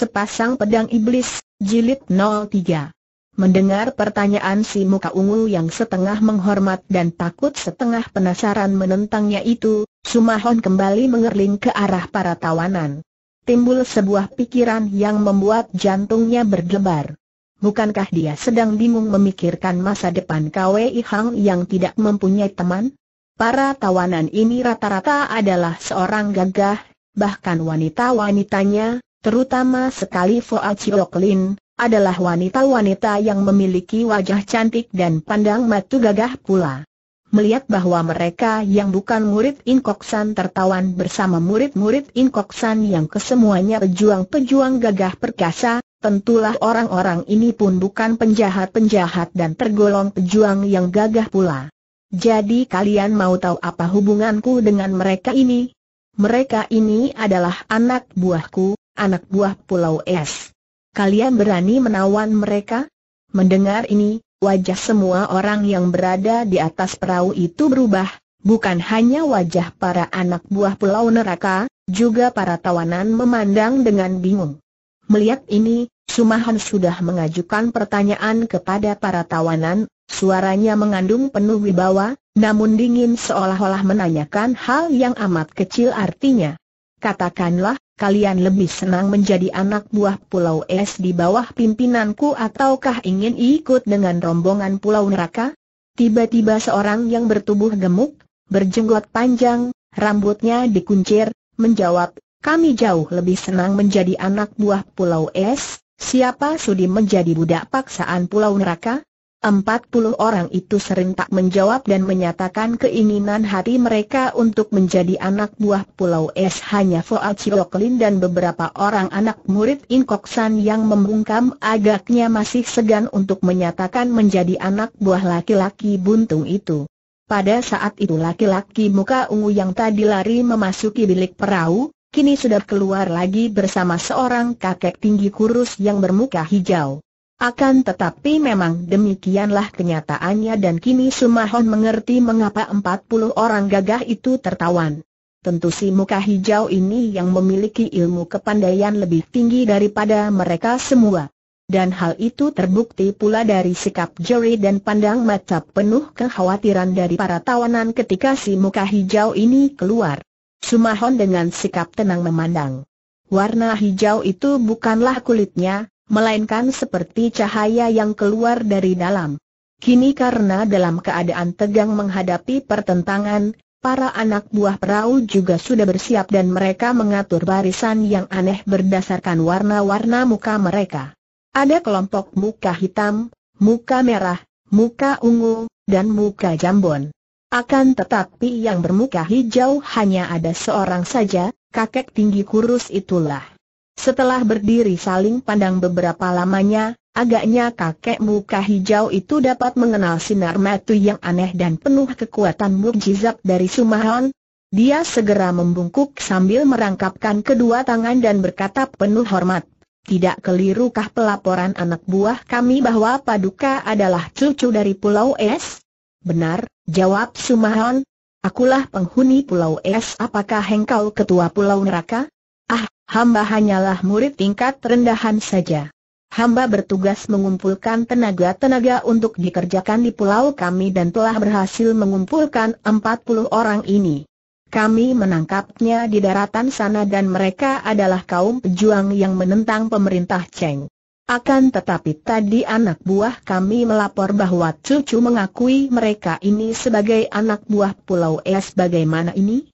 Sepasang Pedang Iblis, Jilid 03 Mendengar pertanyaan si muka ungu yang setengah menghormat dan takut setengah penasaran menentangnya itu, Sumahon kembali mengerling ke arah para tawanan. Timbul sebuah pikiran yang membuat jantungnya berdebar. Bukankah dia sedang bingung memikirkan masa depan KWI Hang yang tidak mempunyai teman? Para tawanan ini rata-rata adalah seorang gagah, bahkan wanita-wanitanya, terutama sekali Foa Chiok adalah wanita-wanita yang memiliki wajah cantik dan pandang matu gagah pula. Melihat bahwa mereka yang bukan murid Inkoksan tertawan bersama murid-murid Inkoksan yang kesemuanya pejuang-pejuang gagah perkasa, tentulah orang-orang ini pun bukan penjahat-penjahat dan tergolong pejuang yang gagah pula. Jadi kalian mau tahu apa hubunganku dengan mereka ini? Mereka ini adalah anak buahku, anak buah Pulau Es. Kalian berani menawan mereka? Mendengar ini, wajah semua orang yang berada di atas perahu itu berubah, bukan hanya wajah para anak buah Pulau Neraka, juga para tawanan memandang dengan bingung. Melihat ini, Sumahan sudah mengajukan pertanyaan kepada para tawanan, suaranya mengandung penuh wibawa, namun dingin seolah-olah menanyakan hal yang amat kecil artinya. Katakanlah, kalian lebih senang menjadi anak buah Pulau Es di bawah pimpinanku ataukah ingin ikut dengan rombongan Pulau Neraka? Tiba-tiba seorang yang bertubuh gemuk, berjenggot panjang, rambutnya dikuncir, menjawab, kami jauh lebih senang menjadi anak buah Pulau Es, siapa sudi menjadi budak paksaan Pulau Neraka? Empat puluh orang itu sering menjawab dan menyatakan keinginan hati mereka untuk menjadi anak buah Pulau Es hanya Foa Chiloklin dan beberapa orang anak murid Inkoksan yang membungkam agaknya masih segan untuk menyatakan menjadi anak buah laki-laki buntung itu. Pada saat itu laki-laki muka ungu yang tadi lari memasuki bilik perahu, kini sudah keluar lagi bersama seorang kakek tinggi kurus yang bermuka hijau. Akan tetapi memang demikianlah kenyataannya dan kini Sumahon mengerti mengapa 40 orang gagah itu tertawan. Tentu si muka hijau ini yang memiliki ilmu kepandaian lebih tinggi daripada mereka semua. Dan hal itu terbukti pula dari sikap jeri dan pandang mata penuh kekhawatiran dari para tawanan ketika si muka hijau ini keluar. Sumahon dengan sikap tenang memandang. Warna hijau itu bukanlah kulitnya, melainkan seperti cahaya yang keluar dari dalam. Kini karena dalam keadaan tegang menghadapi pertentangan, para anak buah perahu juga sudah bersiap dan mereka mengatur barisan yang aneh berdasarkan warna-warna muka mereka. Ada kelompok muka hitam, muka merah, muka ungu, dan muka jambon. Akan tetapi yang bermuka hijau hanya ada seorang saja, kakek tinggi kurus itulah. Setelah berdiri saling pandang beberapa lamanya, agaknya kakek muka hijau itu dapat mengenal sinar matu yang aneh dan penuh kekuatan mukjizat dari Sumahan. Dia segera membungkuk sambil merangkapkan kedua tangan dan berkata penuh hormat. Tidak kelirukah pelaporan anak buah kami bahwa Paduka adalah cucu dari Pulau Es? Benar, jawab Sumahon. Akulah penghuni Pulau Es. Apakah engkau ketua Pulau Neraka? hamba hanyalah murid tingkat rendahan saja. Hamba bertugas mengumpulkan tenaga-tenaga untuk dikerjakan di pulau kami dan telah berhasil mengumpulkan 40 orang ini. Kami menangkapnya di daratan sana dan mereka adalah kaum pejuang yang menentang pemerintah Cheng. Akan tetapi tadi anak buah kami melapor bahwa cucu mengakui mereka ini sebagai anak buah Pulau Es bagaimana ini?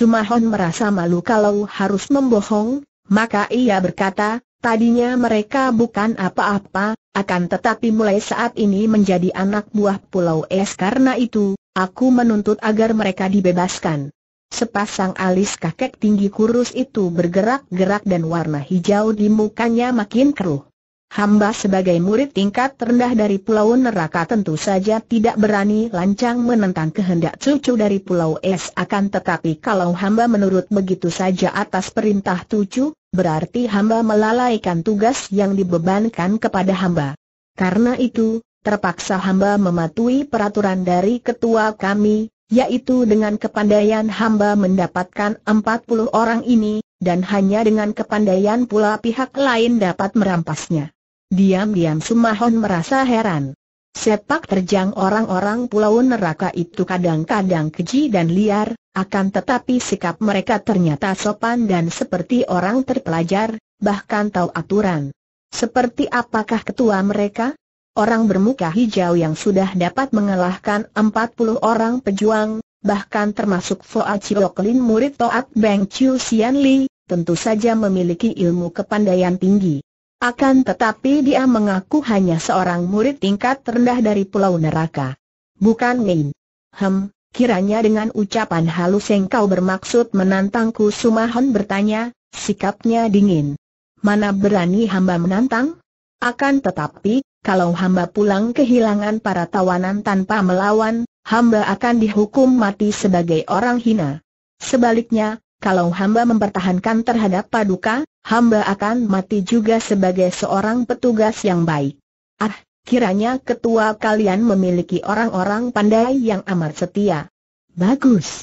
Cuma Hon merasa malu kalau harus membohong, maka ia berkata, tadinya mereka bukan apa-apa, akan tetapi mulai saat ini menjadi anak buah Pulau Es karena itu, aku menuntut agar mereka dibebaskan. Sepasang alis kakek tinggi kurus itu bergerak-gerak dan warna hijau di mukanya makin keruh. Hamba sebagai murid tingkat rendah dari Pulau Neraka tentu saja tidak berani lancang menentang kehendak cucu dari Pulau Es akan tetapi kalau hamba menurut begitu saja atas perintah cucu, berarti hamba melalaikan tugas yang dibebankan kepada hamba. Karena itu, terpaksa hamba mematuhi peraturan dari ketua kami, yaitu dengan kepandaian hamba mendapatkan 40 orang ini, dan hanya dengan kepandaian pula pihak lain dapat merampasnya. Diam-diam Sumahon merasa heran. Sepak terjang orang-orang pulau neraka itu kadang-kadang keji dan liar, akan tetapi sikap mereka ternyata sopan dan seperti orang terpelajar, bahkan tahu aturan. Seperti apakah ketua mereka? Orang bermuka hijau yang sudah dapat mengalahkan 40 orang pejuang, bahkan termasuk Foa Chioklin murid Toat Beng Chiu Sian Li, tentu saja memiliki ilmu kepandaian tinggi. Akan tetapi dia mengaku hanya seorang murid tingkat rendah dari Pulau Neraka. Bukan Main. Hem, kiranya dengan ucapan halus yang kau bermaksud menantangku Sumahon bertanya, sikapnya dingin. Mana berani hamba menantang? Akan tetapi, kalau hamba pulang kehilangan para tawanan tanpa melawan, hamba akan dihukum mati sebagai orang hina. Sebaliknya, kalau hamba mempertahankan terhadap paduka, hamba akan mati juga sebagai seorang petugas yang baik. Ah, kiranya ketua kalian memiliki orang-orang pandai yang amat setia. Bagus.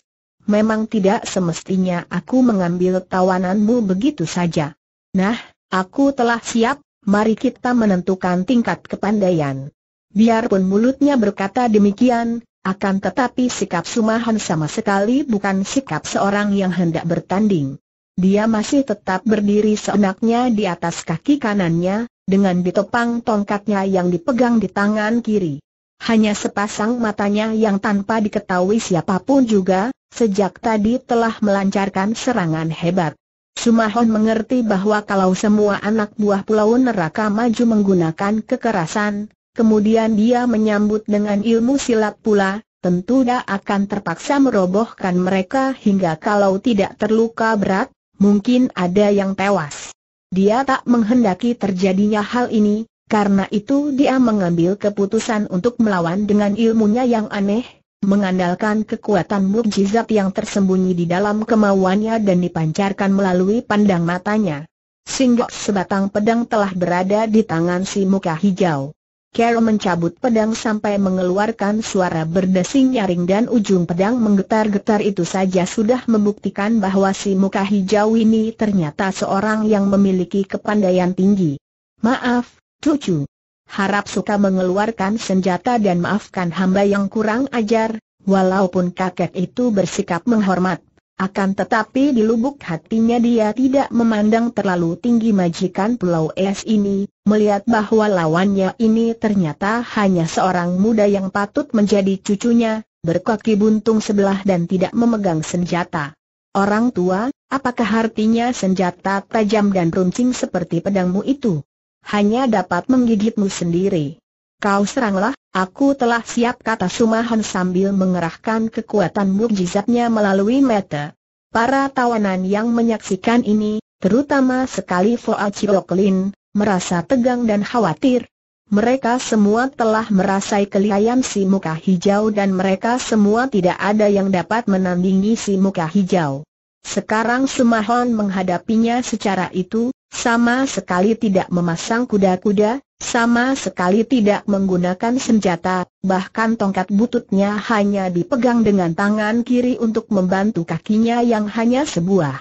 Memang tidak semestinya aku mengambil tawananmu begitu saja. Nah, aku telah siap, mari kita menentukan tingkat kepandaian. Biarpun mulutnya berkata demikian, akan tetapi sikap Sumahan sama sekali bukan sikap seorang yang hendak bertanding. Dia masih tetap berdiri seenaknya di atas kaki kanannya, dengan ditopang tongkatnya yang dipegang di tangan kiri. Hanya sepasang matanya yang tanpa diketahui siapapun juga, sejak tadi telah melancarkan serangan hebat. Sumahon mengerti bahwa kalau semua anak buah pulau neraka maju menggunakan kekerasan, Kemudian dia menyambut dengan ilmu silat pula, tentu dia akan terpaksa merobohkan mereka hingga kalau tidak terluka berat, mungkin ada yang tewas. Dia tak menghendaki terjadinya hal ini, karena itu dia mengambil keputusan untuk melawan dengan ilmunya yang aneh, mengandalkan kekuatan mukjizat yang tersembunyi di dalam kemauannya dan dipancarkan melalui pandang matanya. Singgok sebatang pedang telah berada di tangan si muka hijau. Carol mencabut pedang sampai mengeluarkan suara berdesing nyaring dan ujung pedang menggetar-getar itu saja sudah membuktikan bahwa si muka hijau ini ternyata seorang yang memiliki kepandaian tinggi. Maaf, cucu. Harap suka mengeluarkan senjata dan maafkan hamba yang kurang ajar, walaupun kakek itu bersikap menghormat. Akan tetapi di lubuk hatinya dia tidak memandang terlalu tinggi majikan Pulau Es ini, melihat bahwa lawannya ini ternyata hanya seorang muda yang patut menjadi cucunya, berkaki buntung sebelah dan tidak memegang senjata. Orang tua, apakah artinya senjata tajam dan runcing seperti pedangmu itu? Hanya dapat menggigitmu sendiri. Kau seranglah, aku telah siap kata Sumahan sambil mengerahkan kekuatan mukjizatnya melalui mata. Para tawanan yang menyaksikan ini, terutama sekali Foa Cioklin, merasa tegang dan khawatir. Mereka semua telah merasai kelihayan si muka hijau dan mereka semua tidak ada yang dapat menandingi si muka hijau. Sekarang Sumahan menghadapinya secara itu, sama sekali tidak memasang kuda-kuda, sama sekali tidak menggunakan senjata, bahkan tongkat bututnya hanya dipegang dengan tangan kiri untuk membantu kakinya yang hanya sebuah.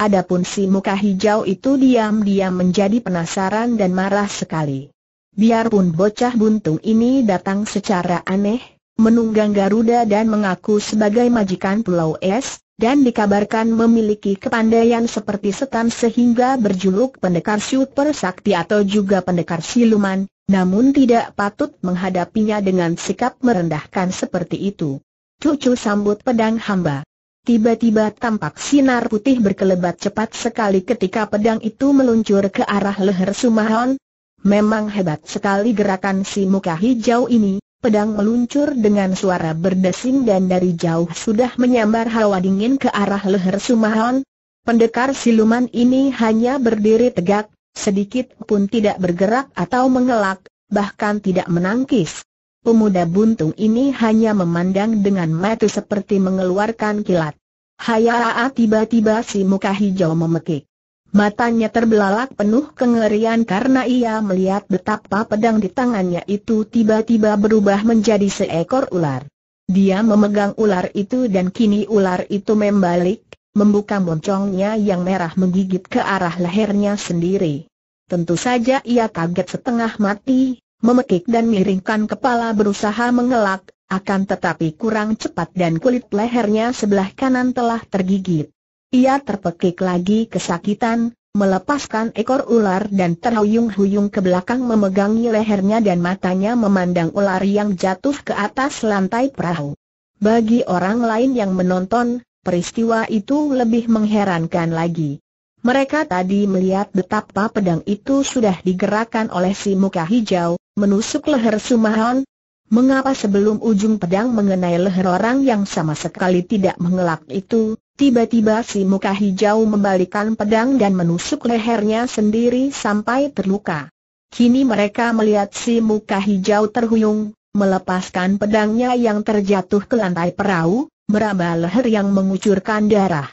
Adapun si muka hijau itu diam-diam menjadi penasaran dan marah sekali. Biarpun bocah buntung ini datang secara aneh, menunggang Garuda dan mengaku sebagai majikan Pulau Es, dan dikabarkan memiliki kepandaian seperti setan sehingga berjuluk pendekar super sakti atau juga pendekar siluman, namun tidak patut menghadapinya dengan sikap merendahkan seperti itu. Cucu sambut pedang hamba. Tiba-tiba tampak sinar putih berkelebat cepat sekali ketika pedang itu meluncur ke arah leher Sumahon. Memang hebat sekali gerakan si muka hijau ini, Pedang meluncur dengan suara berdesing dan dari jauh sudah menyambar hawa dingin ke arah leher Sumahon. Pendekar siluman ini hanya berdiri tegak, sedikit pun tidak bergerak atau mengelak, bahkan tidak menangkis. Pemuda buntung ini hanya memandang dengan mata seperti mengeluarkan kilat. Hayaa tiba-tiba si muka hijau memekik. Matanya terbelalak penuh kengerian karena ia melihat betapa pedang di tangannya itu tiba-tiba berubah menjadi seekor ular. Dia memegang ular itu dan kini ular itu membalik, membuka moncongnya yang merah menggigit ke arah lehernya sendiri. Tentu saja ia kaget setengah mati, memekik dan miringkan kepala berusaha mengelak, akan tetapi kurang cepat dan kulit lehernya sebelah kanan telah tergigit. Ia terpekik lagi kesakitan, melepaskan ekor ular dan terhuyung-huyung ke belakang memegangi lehernya dan matanya memandang ular yang jatuh ke atas lantai perahu. Bagi orang lain yang menonton, peristiwa itu lebih mengherankan lagi. Mereka tadi melihat betapa pedang itu sudah digerakkan oleh si muka hijau, menusuk leher Sumahan, Mengapa sebelum ujung pedang mengenai leher orang yang sama sekali tidak mengelak itu, tiba-tiba si muka hijau membalikan pedang dan menusuk lehernya sendiri sampai terluka. Kini mereka melihat si muka hijau terhuyung, melepaskan pedangnya yang terjatuh ke lantai perahu, meraba leher yang mengucurkan darah.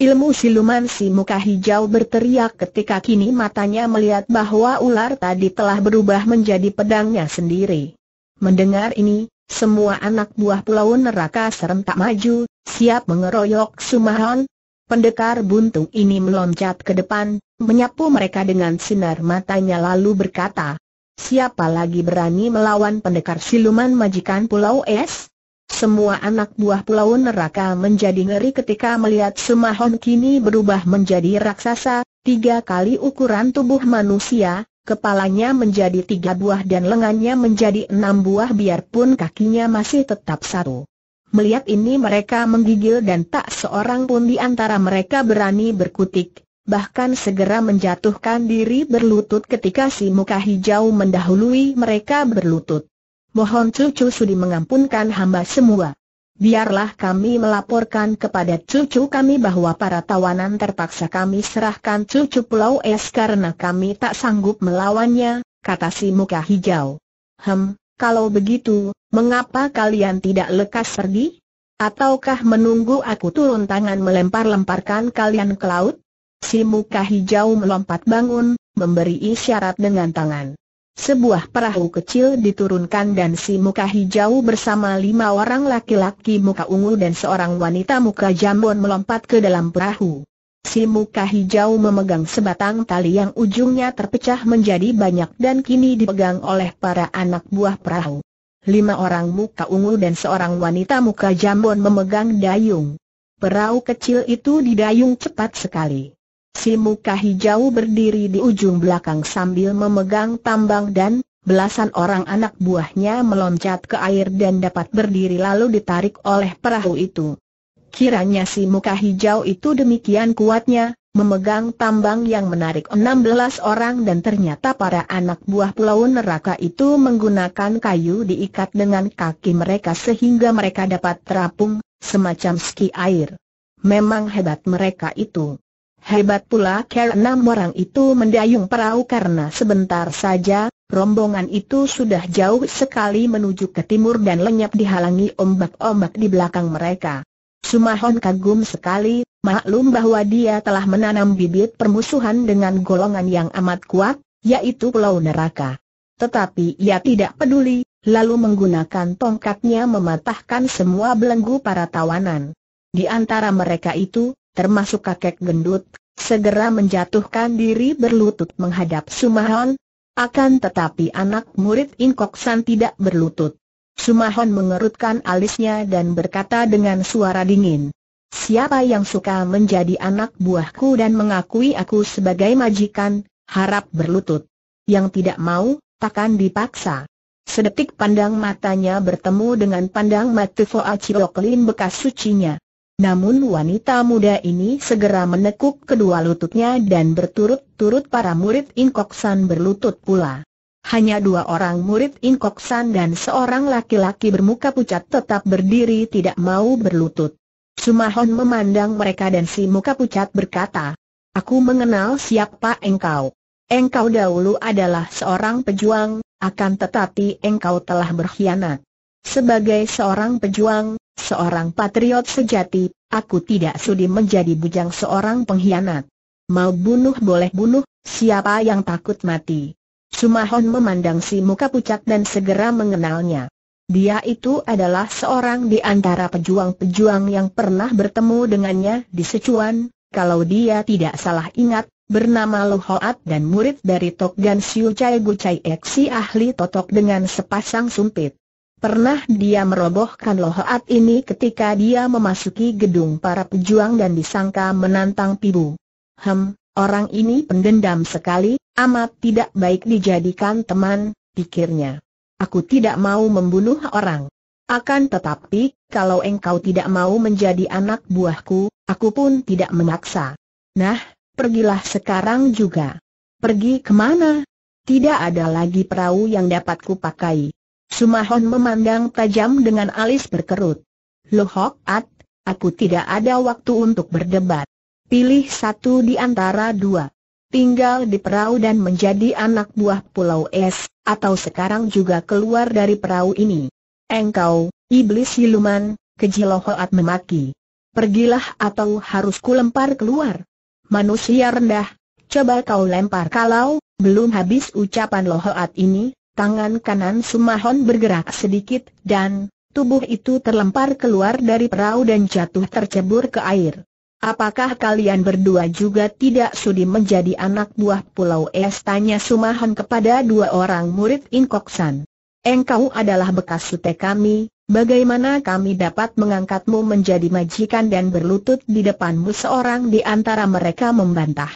Ilmu siluman si muka hijau berteriak ketika kini matanya melihat bahwa ular tadi telah berubah menjadi pedangnya sendiri. Mendengar ini, semua anak buah pulau neraka serentak maju, siap mengeroyok Sumahon. Pendekar buntung ini meloncat ke depan, menyapu mereka dengan sinar matanya lalu berkata, Siapa lagi berani melawan pendekar siluman majikan pulau es? Semua anak buah pulau neraka menjadi ngeri ketika melihat Sumahon kini berubah menjadi raksasa, tiga kali ukuran tubuh manusia, Kepalanya menjadi tiga buah dan lengannya menjadi enam buah biarpun kakinya masih tetap satu. Melihat ini mereka menggigil dan tak seorang pun di antara mereka berani berkutik, bahkan segera menjatuhkan diri berlutut ketika si muka hijau mendahului mereka berlutut. Mohon cucu sudi mengampunkan hamba semua. Biarlah kami melaporkan kepada cucu kami bahwa para tawanan terpaksa kami serahkan cucu Pulau Es karena kami tak sanggup melawannya, kata si muka hijau. Hem, kalau begitu, mengapa kalian tidak lekas pergi? Ataukah menunggu aku turun tangan melempar-lemparkan kalian ke laut? Si muka hijau melompat bangun, memberi isyarat dengan tangan. Sebuah perahu kecil diturunkan dan si muka hijau bersama lima orang laki-laki muka ungu dan seorang wanita muka jambon melompat ke dalam perahu. Si muka hijau memegang sebatang tali yang ujungnya terpecah menjadi banyak dan kini dipegang oleh para anak buah perahu. Lima orang muka ungu dan seorang wanita muka jambon memegang dayung. Perahu kecil itu didayung cepat sekali. Si muka hijau berdiri di ujung belakang sambil memegang tambang dan Belasan orang anak buahnya meloncat ke air dan dapat berdiri lalu ditarik oleh perahu itu. Kiranya si muka hijau itu demikian kuatnya, memegang tambang yang menarik 16 orang dan ternyata para anak buah pulau neraka itu menggunakan kayu diikat dengan kaki mereka sehingga mereka dapat terapung, semacam ski air. Memang hebat mereka itu. Hebat pula karena orang itu mendayung perahu karena sebentar saja, rombongan itu sudah jauh sekali menuju ke timur dan lenyap dihalangi ombak-ombak di belakang mereka. Sumahon kagum sekali, maklum bahwa dia telah menanam bibit permusuhan dengan golongan yang amat kuat, yaitu Pulau Neraka. Tetapi ia tidak peduli, lalu menggunakan tongkatnya mematahkan semua belenggu para tawanan. Di antara mereka itu, termasuk kakek gendut, segera menjatuhkan diri berlutut menghadap Sumahon. Akan tetapi anak murid Inkoksan tidak berlutut. Sumahon mengerutkan alisnya dan berkata dengan suara dingin. Siapa yang suka menjadi anak buahku dan mengakui aku sebagai majikan, harap berlutut. Yang tidak mau, takkan dipaksa. Sedetik pandang matanya bertemu dengan pandang mata Aciroklin bekas sucinya. Namun wanita muda ini segera menekuk kedua lututnya dan berturut-turut para murid Inkoksan berlutut pula. Hanya dua orang murid Inkoksan dan seorang laki-laki bermuka pucat tetap berdiri tidak mau berlutut. Sumahon memandang mereka dan si muka pucat berkata, Aku mengenal siapa engkau. Engkau dahulu adalah seorang pejuang, akan tetapi engkau telah berkhianat. Sebagai seorang pejuang, seorang patriot sejati, aku tidak sudi menjadi bujang seorang pengkhianat. Mau bunuh boleh bunuh, siapa yang takut mati? Sumahon memandang si muka pucat dan segera mengenalnya. Dia itu adalah seorang di antara pejuang-pejuang yang pernah bertemu dengannya di Sichuan, kalau dia tidak salah ingat, bernama Lu Hoat dan murid dari Tok Gan Siu Chai Gu Chai si ahli totok dengan sepasang sumpit. Pernah dia merobohkan lohat ini ketika dia memasuki gedung para pejuang dan disangka menantang Pibu. Hem, orang ini pendendam sekali, amat tidak baik dijadikan teman, pikirnya. Aku tidak mau membunuh orang. Akan tetapi, kalau engkau tidak mau menjadi anak buahku, aku pun tidak memaksa. Nah, pergilah sekarang juga. Pergi kemana? Tidak ada lagi perahu yang dapat kupakai. Sumahon memandang tajam dengan alis berkerut. Lohok At, aku tidak ada waktu untuk berdebat. Pilih satu di antara dua. Tinggal di perahu dan menjadi anak buah Pulau Es, atau sekarang juga keluar dari perahu ini. Engkau, iblis siluman, kecil Lohok At memaki. Pergilah atau harus kulempar keluar. Manusia rendah, coba kau lempar kalau, belum habis ucapan Lohoat ini, tangan kanan Sumahon bergerak sedikit, dan tubuh itu terlempar keluar dari perahu dan jatuh tercebur ke air. Apakah kalian berdua juga tidak sudi menjadi anak buah Pulau Es? Tanya Sumahon kepada dua orang murid Inkoksan. Engkau adalah bekas sute kami, bagaimana kami dapat mengangkatmu menjadi majikan dan berlutut di depanmu seorang di antara mereka membantah.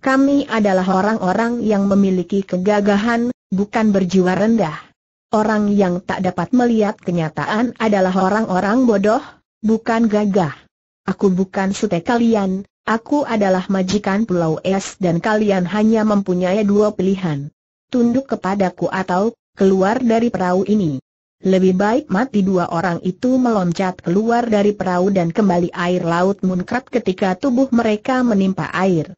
Kami adalah orang-orang yang memiliki kegagahan, bukan berjiwa rendah. Orang yang tak dapat melihat kenyataan adalah orang-orang bodoh, bukan gagah. Aku bukan sute kalian, aku adalah majikan Pulau Es dan kalian hanya mempunyai dua pilihan. Tunduk kepadaku atau keluar dari perahu ini. Lebih baik mati dua orang itu meloncat keluar dari perahu dan kembali air laut munkrat ketika tubuh mereka menimpa air.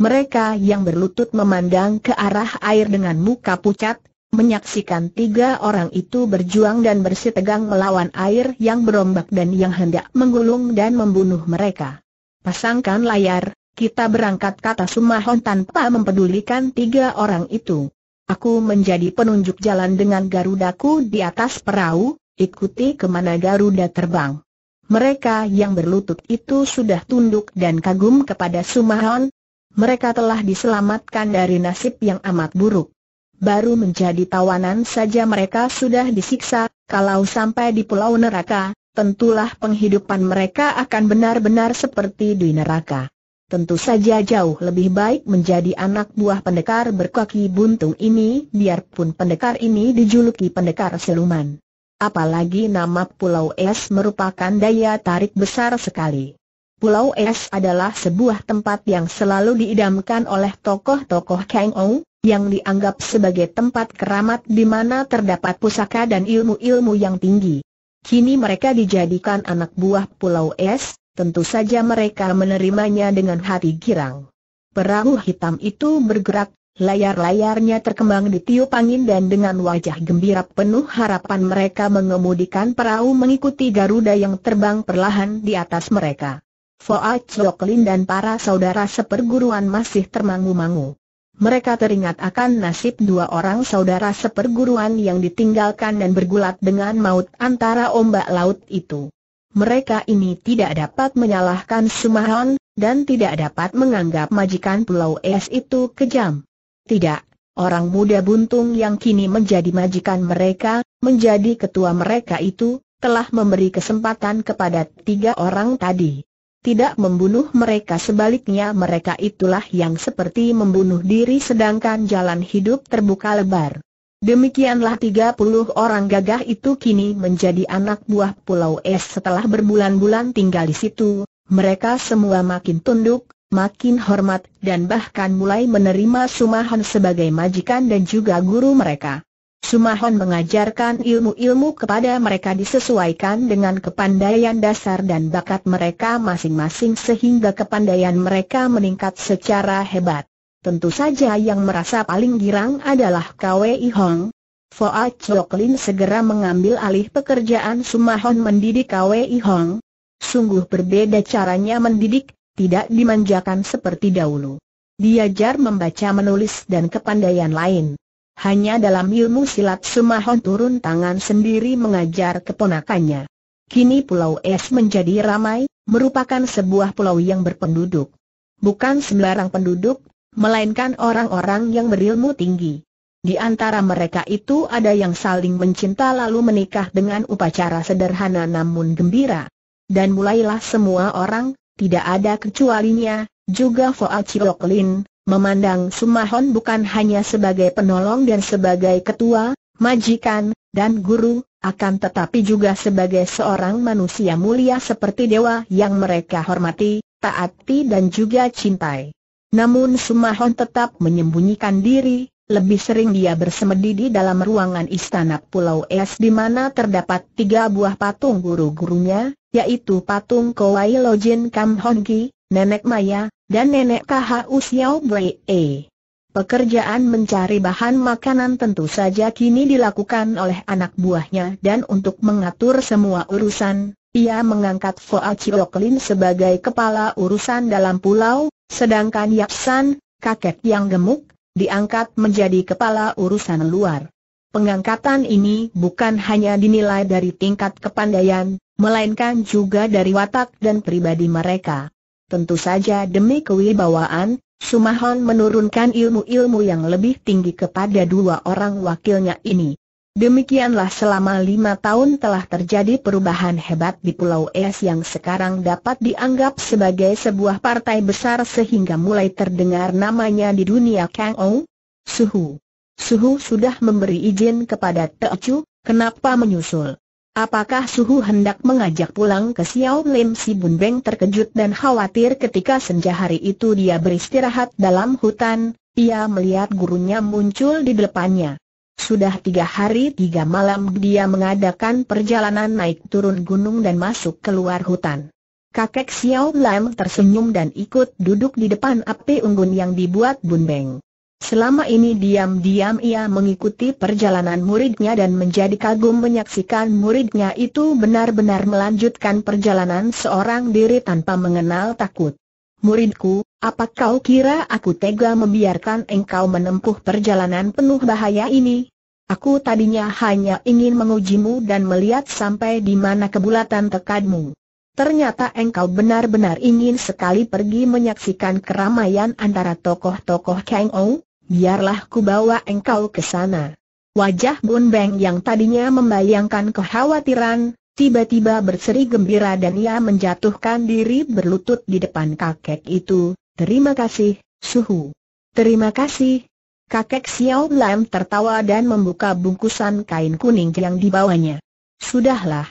Mereka yang berlutut memandang ke arah air dengan muka pucat, menyaksikan tiga orang itu berjuang dan bersitegang melawan air yang berombak dan yang hendak menggulung dan membunuh mereka. Pasangkan layar, kita berangkat kata Sumahon tanpa mempedulikan tiga orang itu. Aku menjadi penunjuk jalan dengan garudaku di atas perahu, ikuti kemana garuda terbang. Mereka yang berlutut itu sudah tunduk dan kagum kepada Sumahon, mereka telah diselamatkan dari nasib yang amat buruk. Baru menjadi tawanan saja mereka sudah disiksa, kalau sampai di pulau neraka, tentulah penghidupan mereka akan benar-benar seperti di neraka. Tentu saja jauh lebih baik menjadi anak buah pendekar berkaki buntung ini, biarpun pendekar ini dijuluki pendekar seluman. Apalagi nama Pulau Es merupakan daya tarik besar sekali. Pulau Es adalah sebuah tempat yang selalu diidamkan oleh tokoh-tokoh Kang Ou, yang dianggap sebagai tempat keramat di mana terdapat pusaka dan ilmu-ilmu yang tinggi. Kini mereka dijadikan anak buah Pulau Es, tentu saja mereka menerimanya dengan hati girang. Perahu hitam itu bergerak, layar-layarnya terkembang di tiup angin dan dengan wajah gembira penuh harapan mereka mengemudikan perahu mengikuti Garuda yang terbang perlahan di atas mereka. Foa Choklin dan para saudara seperguruan masih termangu-mangu. Mereka teringat akan nasib dua orang saudara seperguruan yang ditinggalkan dan bergulat dengan maut antara ombak laut itu. Mereka ini tidak dapat menyalahkan Sumahon, dan tidak dapat menganggap majikan Pulau Es itu kejam. Tidak, orang muda buntung yang kini menjadi majikan mereka, menjadi ketua mereka itu, telah memberi kesempatan kepada tiga orang tadi tidak membunuh mereka sebaliknya mereka itulah yang seperti membunuh diri sedangkan jalan hidup terbuka lebar. Demikianlah 30 orang gagah itu kini menjadi anak buah Pulau Es setelah berbulan-bulan tinggal di situ, mereka semua makin tunduk, makin hormat dan bahkan mulai menerima Sumahan sebagai majikan dan juga guru mereka. Sumahon mengajarkan ilmu-ilmu kepada mereka disesuaikan dengan kepandaian dasar dan bakat mereka masing-masing sehingga kepandaian mereka meningkat secara hebat. Tentu saja yang merasa paling girang adalah Kwei Hong. Foa Chok segera mengambil alih pekerjaan Sumahon mendidik Kwei Hong. Sungguh berbeda caranya mendidik, tidak dimanjakan seperti dahulu. Diajar membaca menulis dan kepandaian lain. Hanya dalam ilmu silat Sumahon turun tangan sendiri mengajar keponakannya. Kini Pulau Es menjadi ramai, merupakan sebuah pulau yang berpenduduk. Bukan sembarang penduduk, melainkan orang-orang yang berilmu tinggi. Di antara mereka itu ada yang saling mencinta lalu menikah dengan upacara sederhana namun gembira. Dan mulailah semua orang, tidak ada kecualinya, juga Foa Chiok Memandang Sumahon bukan hanya sebagai penolong dan sebagai ketua, majikan, dan guru, akan tetapi juga sebagai seorang manusia mulia seperti dewa yang mereka hormati, taati dan juga cintai. Namun Sumahon tetap menyembunyikan diri, lebih sering dia bersemedi di dalam ruangan istana Pulau Es di mana terdapat tiga buah patung guru-gurunya, yaitu patung Kowai Lojin Kam Ki, Nenek Maya, dan nenek KHU Xiao Bwe. Pekerjaan mencari bahan makanan tentu saja kini dilakukan oleh anak buahnya dan untuk mengatur semua urusan, ia mengangkat Foa Chioklin sebagai kepala urusan dalam pulau, sedangkan Yapsan, kakek yang gemuk, diangkat menjadi kepala urusan luar. Pengangkatan ini bukan hanya dinilai dari tingkat kepandaian, melainkan juga dari watak dan pribadi mereka. Tentu saja demi kewibawaan, Sumahon menurunkan ilmu-ilmu yang lebih tinggi kepada dua orang wakilnya ini. Demikianlah selama lima tahun telah terjadi perubahan hebat di Pulau Es yang sekarang dapat dianggap sebagai sebuah partai besar sehingga mulai terdengar namanya di dunia Kang Ou. Suhu. Suhu sudah memberi izin kepada Chu, kenapa menyusul? Apakah Suhu hendak mengajak pulang ke Xiao Lim Si Bun Beng terkejut dan khawatir ketika senja hari itu dia beristirahat dalam hutan, ia melihat gurunya muncul di depannya. Sudah tiga hari tiga malam dia mengadakan perjalanan naik turun gunung dan masuk keluar hutan. Kakek Xiao Lam tersenyum dan ikut duduk di depan api unggun yang dibuat Bun Beng. Selama ini diam-diam ia mengikuti perjalanan muridnya dan menjadi kagum menyaksikan muridnya itu benar-benar melanjutkan perjalanan seorang diri tanpa mengenal takut. Muridku, apa kau kira aku tega membiarkan engkau menempuh perjalanan penuh bahaya ini? Aku tadinya hanya ingin mengujimu dan melihat sampai di mana kebulatan tekadmu. Ternyata engkau benar-benar ingin sekali pergi menyaksikan keramaian antara tokoh-tokoh Kang biarlah ku bawa engkau ke sana. Wajah Bun Beng yang tadinya membayangkan kekhawatiran, tiba-tiba berseri gembira dan ia menjatuhkan diri berlutut di depan kakek itu. Terima kasih, Suhu. Terima kasih. Kakek Xiao Lam tertawa dan membuka bungkusan kain kuning yang dibawanya. Sudahlah.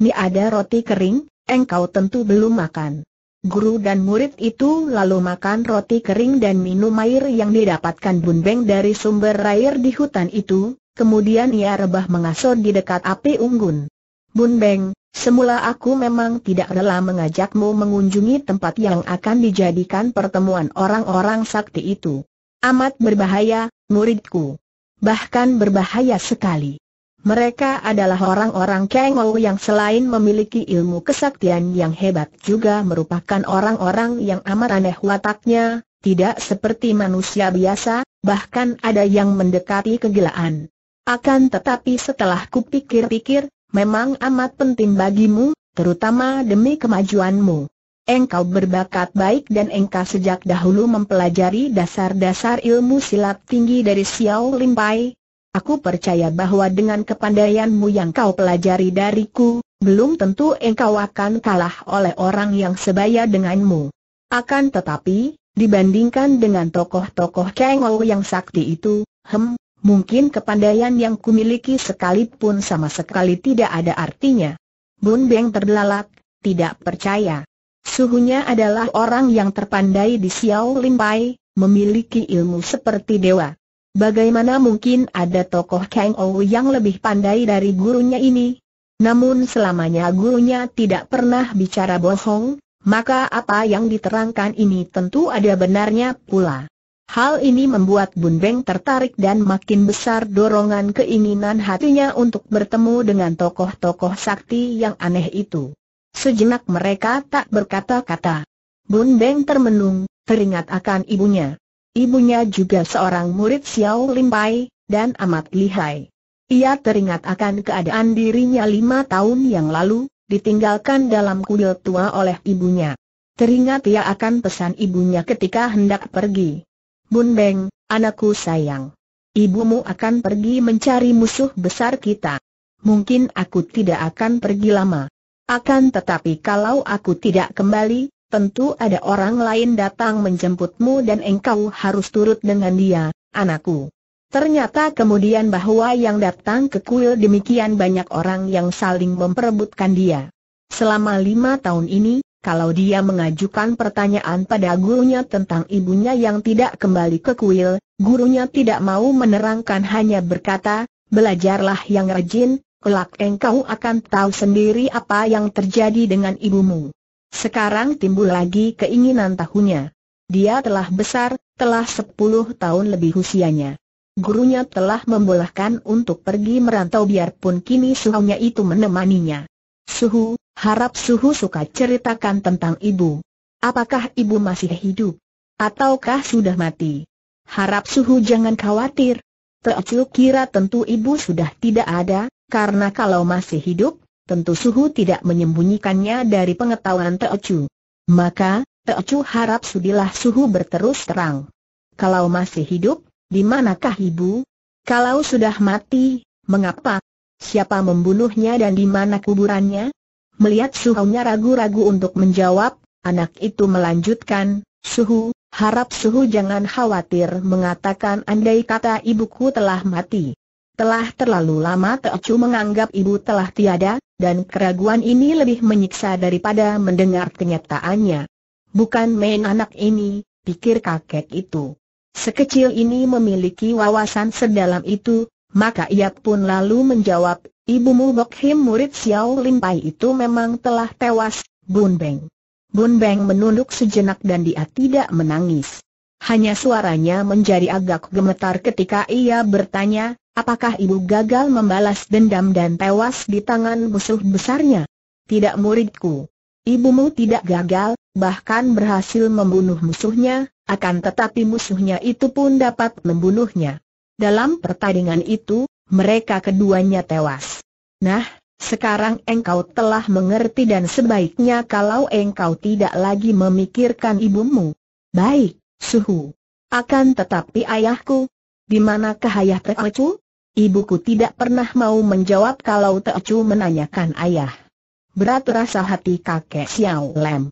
ni ada roti kering, engkau tentu belum makan. Guru dan murid itu lalu makan roti kering dan minum air yang didapatkan Bun Beng dari sumber air di hutan itu, kemudian ia rebah mengasur di dekat api unggun. Bun Beng, semula aku memang tidak rela mengajakmu mengunjungi tempat yang akan dijadikan pertemuan orang-orang sakti itu. Amat berbahaya, muridku. Bahkan berbahaya sekali. Mereka adalah orang-orang Kengou yang selain memiliki ilmu kesaktian yang hebat juga merupakan orang-orang yang amat aneh wataknya, tidak seperti manusia biasa, bahkan ada yang mendekati kegilaan. Akan tetapi setelah kupikir-pikir, memang amat penting bagimu, terutama demi kemajuanmu. Engkau berbakat baik dan engkau sejak dahulu mempelajari dasar-dasar ilmu silat tinggi dari Xiao Limpai, Aku percaya bahwa dengan kepandaianmu yang kau pelajari dariku, belum tentu engkau akan kalah oleh orang yang sebaya denganmu. Akan tetapi, dibandingkan dengan tokoh-tokoh Kengou yang sakti itu, hem, mungkin kepandaian yang kumiliki sekalipun sama sekali tidak ada artinya. Bun Beng terbelalak, tidak percaya. Suhunya adalah orang yang terpandai di Xiao Limpai, memiliki ilmu seperti dewa. Bagaimana mungkin ada tokoh Kang Ou yang lebih pandai dari gurunya ini? Namun selamanya gurunya tidak pernah bicara bohong, maka apa yang diterangkan ini tentu ada benarnya pula. Hal ini membuat Bun Beng tertarik dan makin besar dorongan keinginan hatinya untuk bertemu dengan tokoh-tokoh sakti yang aneh itu. Sejenak mereka tak berkata-kata. Bun Beng termenung, teringat akan ibunya. Ibunya juga seorang murid Xiao Limpai, dan amat lihai. Ia teringat akan keadaan dirinya lima tahun yang lalu, ditinggalkan dalam kuil tua oleh ibunya. Teringat ia akan pesan ibunya ketika hendak pergi. Bun Beng, anakku sayang. Ibumu akan pergi mencari musuh besar kita. Mungkin aku tidak akan pergi lama. Akan tetapi kalau aku tidak kembali, tentu ada orang lain datang menjemputmu dan engkau harus turut dengan dia, anakku. Ternyata kemudian bahwa yang datang ke kuil demikian banyak orang yang saling memperebutkan dia. Selama lima tahun ini, kalau dia mengajukan pertanyaan pada gurunya tentang ibunya yang tidak kembali ke kuil, gurunya tidak mau menerangkan hanya berkata, belajarlah yang rajin, kelak engkau akan tahu sendiri apa yang terjadi dengan ibumu. Sekarang timbul lagi keinginan tahunya. Dia telah besar, telah sepuluh tahun lebih usianya. Gurunya telah membolehkan untuk pergi merantau biarpun kini suhunya itu menemaninya. Suhu, harap suhu suka ceritakan tentang ibu. Apakah ibu masih hidup? Ataukah sudah mati? Harap suhu jangan khawatir. Teocu kira tentu ibu sudah tidak ada, karena kalau masih hidup, tentu Suhu tidak menyembunyikannya dari pengetahuan Teocu. Maka, Teocu harap sudilah Suhu berterus terang. Kalau masih hidup, di manakah ibu? Kalau sudah mati, mengapa? Siapa membunuhnya dan di mana kuburannya? Melihat Suhunya ragu-ragu untuk menjawab, anak itu melanjutkan, Suhu, harap Suhu jangan khawatir mengatakan andai kata ibuku telah mati. Telah terlalu lama Teocu menganggap ibu telah tiada, dan keraguan ini lebih menyiksa daripada mendengar kenyataannya. Bukan main anak ini, pikir kakek itu. Sekecil ini memiliki wawasan sedalam itu, maka ia pun lalu menjawab, Ibumu Bok Him murid Xiao Lim Pai itu memang telah tewas, Bun Beng. Bun Beng menunduk sejenak dan dia tidak menangis. Hanya suaranya menjadi agak gemetar ketika ia bertanya, apakah ibu gagal membalas dendam dan tewas di tangan musuh besarnya? Tidak muridku. Ibumu tidak gagal, bahkan berhasil membunuh musuhnya, akan tetapi musuhnya itu pun dapat membunuhnya. Dalam pertandingan itu, mereka keduanya tewas. Nah, sekarang engkau telah mengerti dan sebaiknya kalau engkau tidak lagi memikirkan ibumu. Baik. Suhu. Akan tetapi ayahku, di mana ayah Teocu? Ibuku tidak pernah mau menjawab kalau Teocu menanyakan ayah. Berat rasa hati kakek Xiao Lem.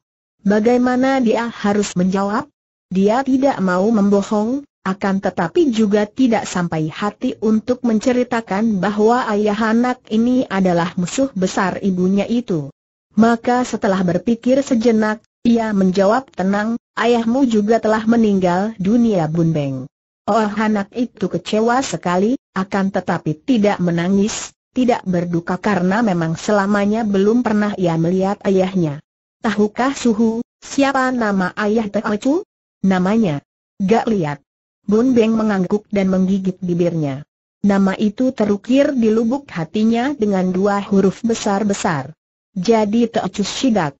Bagaimana dia harus menjawab? Dia tidak mau membohong, akan tetapi juga tidak sampai hati untuk menceritakan bahwa ayah anak ini adalah musuh besar ibunya itu. Maka setelah berpikir sejenak, ia menjawab tenang, ayahmu juga telah meninggal dunia Beng. Oh anak itu kecewa sekali, akan tetapi tidak menangis, tidak berduka karena memang selamanya belum pernah ia melihat ayahnya. Tahukah Suhu, siapa nama ayah Chu? Namanya. Gak lihat. Bun Beng mengangguk dan menggigit bibirnya. Nama itu terukir di lubuk hatinya dengan dua huruf besar-besar. Jadi Chu Shidak.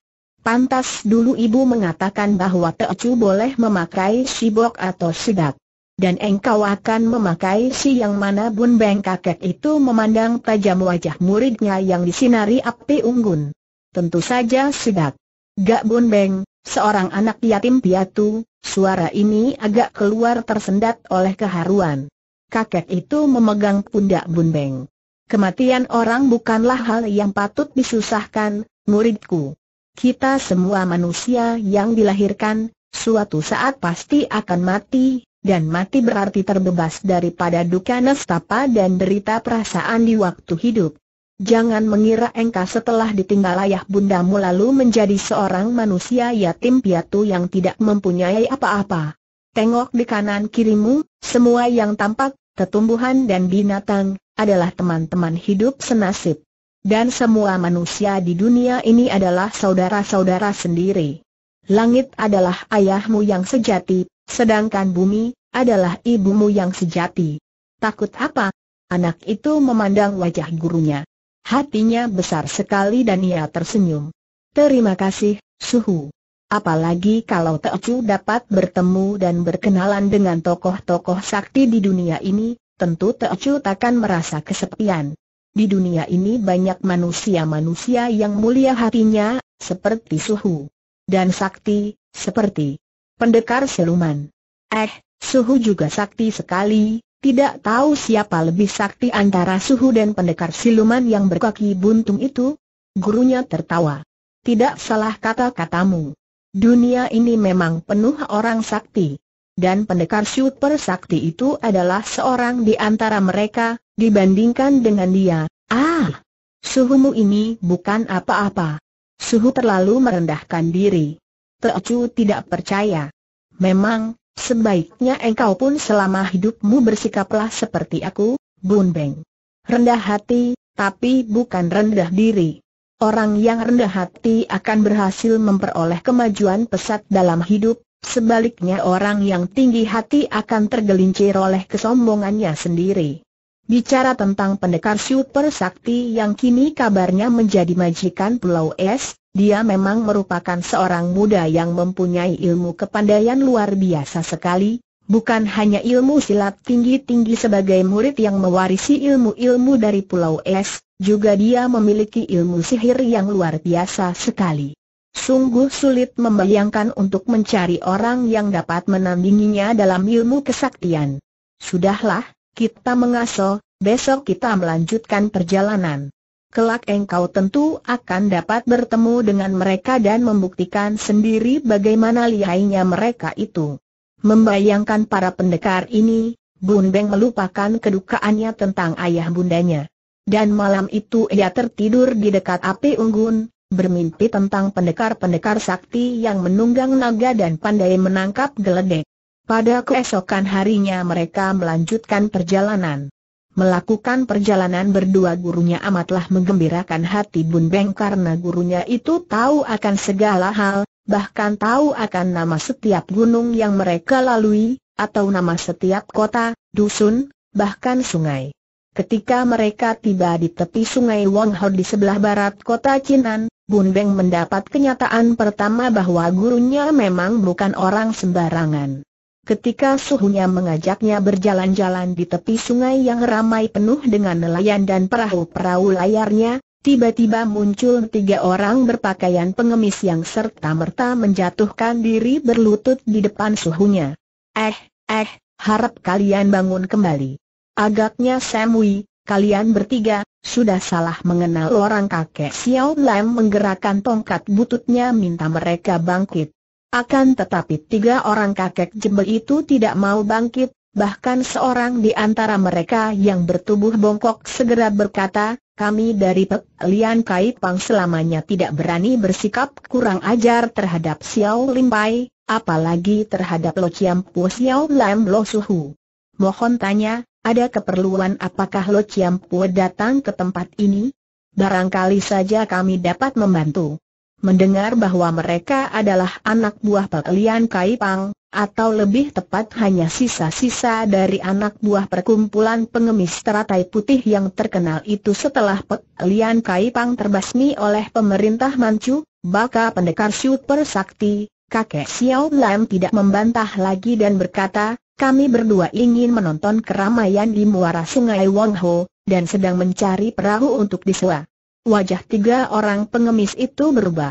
Pantas dulu ibu mengatakan bahwa Teocu boleh memakai sibok atau sidak. Dan engkau akan memakai si yang mana Bun Beng kakek itu memandang tajam wajah muridnya yang disinari api unggun. Tentu saja sidak. Gak Bun Beng, seorang anak yatim piatu, suara ini agak keluar tersendat oleh keharuan. Kakek itu memegang pundak Bun Beng. Kematian orang bukanlah hal yang patut disusahkan, muridku kita semua manusia yang dilahirkan, suatu saat pasti akan mati, dan mati berarti terbebas daripada duka nestapa dan derita perasaan di waktu hidup. Jangan mengira engkau setelah ditinggal ayah bundamu lalu menjadi seorang manusia yatim piatu yang tidak mempunyai apa-apa. Tengok di kanan kirimu, semua yang tampak, ketumbuhan dan binatang, adalah teman-teman hidup senasib. Dan semua manusia di dunia ini adalah saudara-saudara sendiri. Langit adalah ayahmu yang sejati, sedangkan bumi adalah ibumu yang sejati. Takut apa? Anak itu memandang wajah gurunya. Hatinya besar sekali dan ia tersenyum. Terima kasih, Suhu. Apalagi kalau Teocu dapat bertemu dan berkenalan dengan tokoh-tokoh sakti di dunia ini, tentu Teocu takkan merasa kesepian. Di dunia ini banyak manusia-manusia yang mulia hatinya, seperti Suhu. Dan Sakti, seperti pendekar seluman. Eh, Suhu juga sakti sekali, tidak tahu siapa lebih sakti antara Suhu dan pendekar siluman yang berkaki buntung itu? Gurunya tertawa. Tidak salah kata-katamu. Dunia ini memang penuh orang sakti dan pendekar super sakti itu adalah seorang di antara mereka, dibandingkan dengan dia. Ah! Suhumu ini bukan apa-apa. Suhu terlalu merendahkan diri. Teocu tidak percaya. Memang, sebaiknya engkau pun selama hidupmu bersikaplah seperti aku, Bun Beng. Rendah hati, tapi bukan rendah diri. Orang yang rendah hati akan berhasil memperoleh kemajuan pesat dalam hidup, Sebaliknya orang yang tinggi hati akan tergelincir oleh kesombongannya sendiri. Bicara tentang pendekar super sakti yang kini kabarnya menjadi majikan Pulau Es, dia memang merupakan seorang muda yang mempunyai ilmu kepandaian luar biasa sekali, bukan hanya ilmu silat tinggi-tinggi sebagai murid yang mewarisi ilmu-ilmu dari Pulau Es, juga dia memiliki ilmu sihir yang luar biasa sekali. Sungguh sulit membayangkan untuk mencari orang yang dapat menandinginya dalam ilmu kesaktian. Sudahlah, kita mengaso, besok kita melanjutkan perjalanan. Kelak engkau tentu akan dapat bertemu dengan mereka dan membuktikan sendiri bagaimana lihainya mereka itu. Membayangkan para pendekar ini, Bun Beng melupakan kedukaannya tentang ayah bundanya. Dan malam itu ia tertidur di dekat api unggun, bermimpi tentang pendekar-pendekar sakti yang menunggang naga dan pandai menangkap geledek. Pada keesokan harinya mereka melanjutkan perjalanan. Melakukan perjalanan berdua gurunya amatlah menggembirakan hati Bun Beng karena gurunya itu tahu akan segala hal, bahkan tahu akan nama setiap gunung yang mereka lalui, atau nama setiap kota, dusun, bahkan sungai. Ketika mereka tiba di tepi sungai Wang di sebelah barat kota Cinan, Bun Beng mendapat kenyataan pertama bahwa gurunya memang bukan orang sembarangan. Ketika suhunya mengajaknya berjalan-jalan di tepi sungai yang ramai penuh dengan nelayan dan perahu-perahu layarnya, tiba-tiba muncul tiga orang berpakaian pengemis yang serta-merta menjatuhkan diri berlutut di depan suhunya. Eh, eh, harap kalian bangun kembali. Agaknya Samui, kalian bertiga, sudah salah mengenal orang kakek Xiao Lam menggerakkan tongkat bututnya minta mereka bangkit. Akan tetapi tiga orang kakek jebel itu tidak mau bangkit, bahkan seorang di antara mereka yang bertubuh bongkok segera berkata, kami dari Pek Lian Kai Pang selamanya tidak berani bersikap kurang ajar terhadap Xiao Lim Pai, apalagi terhadap Lo Chiam Pu Xiao Lam Lo Suhu. Mohon tanya, ada keperluan apakah Lo Pue datang ke tempat ini? Barangkali saja kami dapat membantu. Mendengar bahwa mereka adalah anak buah Kai Pang, atau lebih tepat hanya sisa-sisa dari anak buah perkumpulan pengemis teratai putih yang terkenal itu setelah Kai Pang terbasmi oleh pemerintah Manchu, baka pendekar super sakti, kakek Xiao Lam tidak membantah lagi dan berkata, kami berdua ingin menonton keramaian di muara sungai Wong Ho, dan sedang mencari perahu untuk disewa. Wajah tiga orang pengemis itu berubah.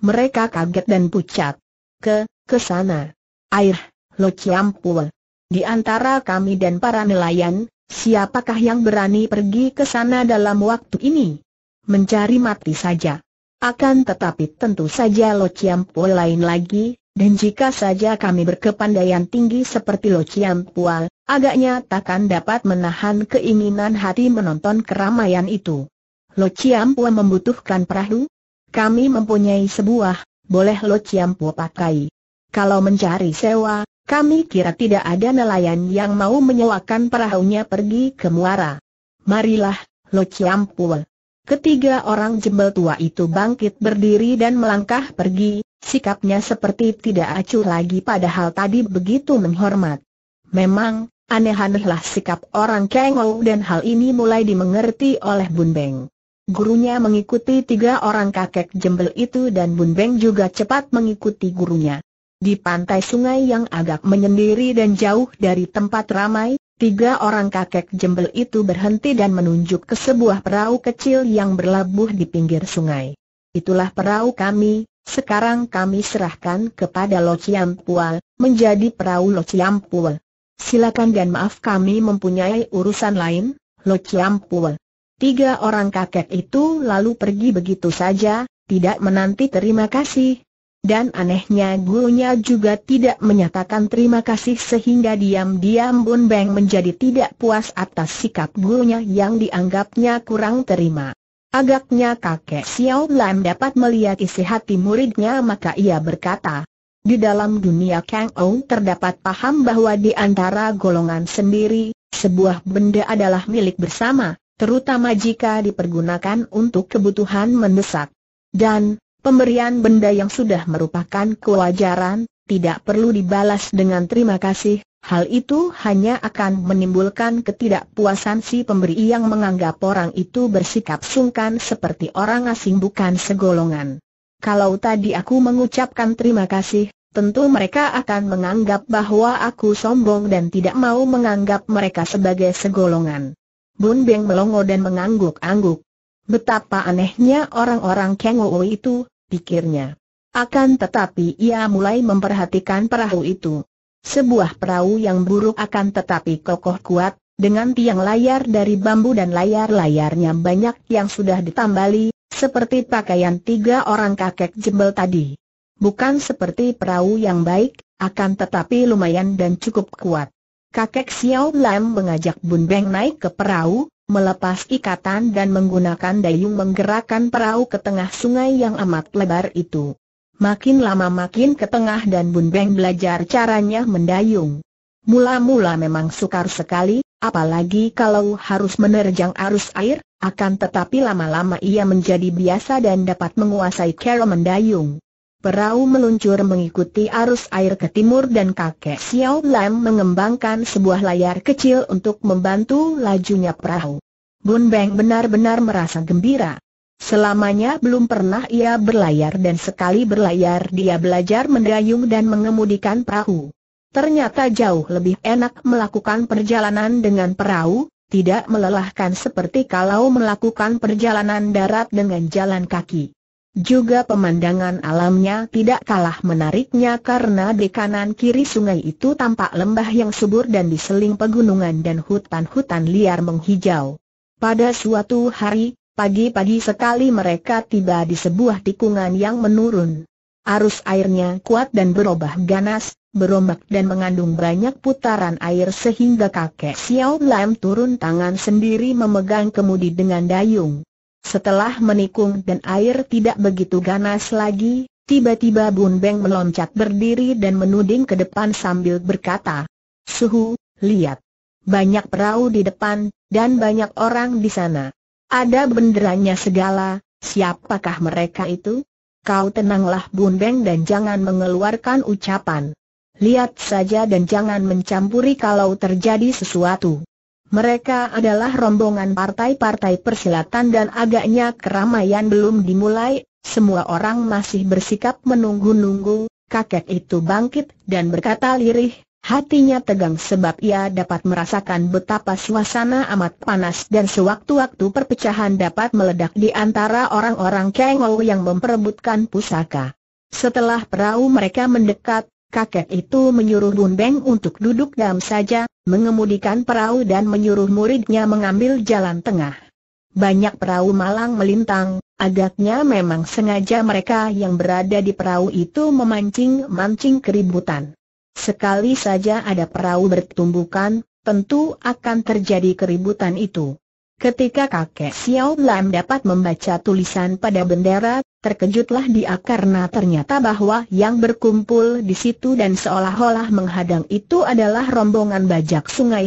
Mereka kaget dan pucat. Ke, ke sana. Air, lo ciampul. Di antara kami dan para nelayan, siapakah yang berani pergi ke sana dalam waktu ini? Mencari mati saja. Akan tetapi tentu saja Lo Ciampul lain lagi, dan jika saja kami berkepandaian tinggi seperti Lo Chiam Pual, agaknya takkan dapat menahan keinginan hati menonton keramaian itu. Lo Chiam Pual membutuhkan perahu? Kami mempunyai sebuah, boleh Lo Chiam Pual pakai. Kalau mencari sewa, kami kira tidak ada nelayan yang mau menyewakan perahunya pergi ke muara. Marilah, Lo Chiam Pual. Ketiga orang jembel tua itu bangkit berdiri dan melangkah pergi, Sikapnya seperti tidak acuh lagi padahal tadi begitu menghormat. Memang, aneh-anehlah sikap orang Kengou dan hal ini mulai dimengerti oleh Bun Beng. Gurunya mengikuti tiga orang kakek jembel itu dan Bun Beng juga cepat mengikuti gurunya. Di pantai sungai yang agak menyendiri dan jauh dari tempat ramai, tiga orang kakek jembel itu berhenti dan menunjuk ke sebuah perahu kecil yang berlabuh di pinggir sungai. Itulah perahu kami, sekarang kami serahkan kepada Lo Chiam Pual, menjadi perahu Lo Chiam Pual. Silakan dan maaf kami mempunyai urusan lain, Lo Chiam Pual. Tiga orang kakek itu lalu pergi begitu saja, tidak menanti terima kasih. Dan anehnya gurunya juga tidak menyatakan terima kasih sehingga diam-diam Bun Beng menjadi tidak puas atas sikap gurunya yang dianggapnya kurang terima. Agaknya kakek Xiao Lam dapat melihat isi hati muridnya maka ia berkata, di dalam dunia Kang Ou terdapat paham bahwa di antara golongan sendiri, sebuah benda adalah milik bersama, terutama jika dipergunakan untuk kebutuhan mendesak. Dan, pemberian benda yang sudah merupakan kewajaran, tidak perlu dibalas dengan terima kasih, Hal itu hanya akan menimbulkan ketidakpuasan si pemberi yang menganggap orang itu bersikap sungkan seperti orang asing bukan segolongan. Kalau tadi aku mengucapkan terima kasih, tentu mereka akan menganggap bahwa aku sombong dan tidak mau menganggap mereka sebagai segolongan. Bun Beng melongo dan mengangguk-angguk. Betapa anehnya orang-orang Kengowo itu, pikirnya. Akan tetapi ia mulai memperhatikan perahu itu. Sebuah perahu yang buruk akan tetapi kokoh kuat, dengan tiang layar dari bambu dan layar-layarnya banyak yang sudah ditambali, seperti pakaian tiga orang kakek jembel tadi. Bukan seperti perahu yang baik, akan tetapi lumayan dan cukup kuat. Kakek Xiao Lam mengajak Bun Beng naik ke perahu, melepas ikatan dan menggunakan dayung menggerakkan perahu ke tengah sungai yang amat lebar itu. Makin lama makin ke tengah dan Bun Beng belajar caranya mendayung. Mula-mula memang sukar sekali, apalagi kalau harus menerjang arus air, akan tetapi lama-lama ia menjadi biasa dan dapat menguasai cara mendayung. Perahu meluncur mengikuti arus air ke timur dan kakek Xiao Lam mengembangkan sebuah layar kecil untuk membantu lajunya perahu. Bun Beng benar-benar merasa gembira. Selamanya belum pernah ia berlayar dan sekali berlayar dia belajar mendayung dan mengemudikan perahu. Ternyata jauh lebih enak melakukan perjalanan dengan perahu, tidak melelahkan seperti kalau melakukan perjalanan darat dengan jalan kaki. Juga pemandangan alamnya tidak kalah menariknya karena di kanan kiri sungai itu tampak lembah yang subur dan diseling pegunungan dan hutan-hutan liar menghijau. Pada suatu hari, Pagi-pagi sekali mereka tiba di sebuah tikungan yang menurun. Arus airnya kuat dan berubah ganas, berombak dan mengandung banyak putaran air sehingga kakek Xiao Lam turun tangan sendiri memegang kemudi dengan dayung. Setelah menikung dan air tidak begitu ganas lagi, tiba-tiba Bun Beng meloncat berdiri dan menuding ke depan sambil berkata, Suhu, lihat. Banyak perahu di depan, dan banyak orang di sana. Ada benderanya segala, siapakah mereka itu? Kau tenanglah Bundeng dan jangan mengeluarkan ucapan. Lihat saja dan jangan mencampuri kalau terjadi sesuatu. Mereka adalah rombongan partai-partai persilatan dan agaknya keramaian belum dimulai, semua orang masih bersikap menunggu-nunggu, kakek itu bangkit dan berkata lirih, Hatinya tegang sebab ia dapat merasakan betapa suasana amat panas dan sewaktu-waktu perpecahan dapat meledak di antara orang-orang kengol yang memperebutkan pusaka. Setelah perahu mereka mendekat, kakek itu menyuruh Bun Beng untuk duduk dalam saja, mengemudikan perahu dan menyuruh muridnya mengambil jalan tengah. Banyak perahu malang melintang, agaknya memang sengaja mereka yang berada di perahu itu memancing-mancing keributan. Sekali saja ada perahu bertumbukan, tentu akan terjadi keributan itu. Ketika kakek Xiao Lam dapat membaca tulisan pada bendera, terkejutlah dia karena ternyata bahwa yang berkumpul di situ dan seolah-olah menghadang itu adalah rombongan bajak sungai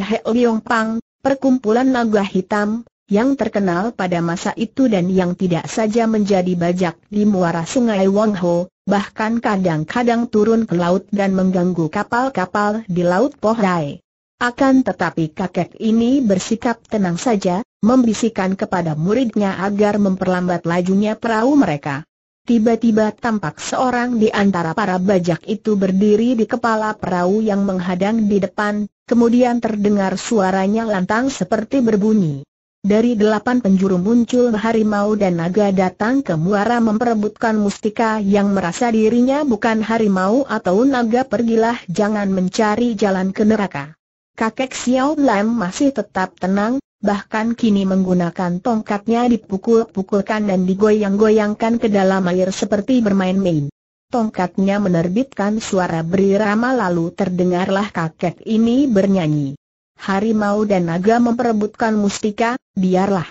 Pang, perkumpulan naga hitam, yang terkenal pada masa itu dan yang tidak saja menjadi bajak di muara sungai Wangho, bahkan kadang-kadang turun ke laut dan mengganggu kapal-kapal di Laut Pohrai. Akan tetapi kakek ini bersikap tenang saja, membisikkan kepada muridnya agar memperlambat lajunya perahu mereka. Tiba-tiba tampak seorang di antara para bajak itu berdiri di kepala perahu yang menghadang di depan, kemudian terdengar suaranya lantang seperti berbunyi. Dari delapan penjuru muncul harimau dan naga datang ke muara memperebutkan mustika yang merasa dirinya bukan harimau atau naga pergilah jangan mencari jalan ke neraka. Kakek Xiao Lam masih tetap tenang, bahkan kini menggunakan tongkatnya dipukul-pukulkan dan digoyang-goyangkan ke dalam air seperti bermain-main. Tongkatnya menerbitkan suara berirama lalu terdengarlah kakek ini bernyanyi harimau dan naga memperebutkan mustika, biarlah.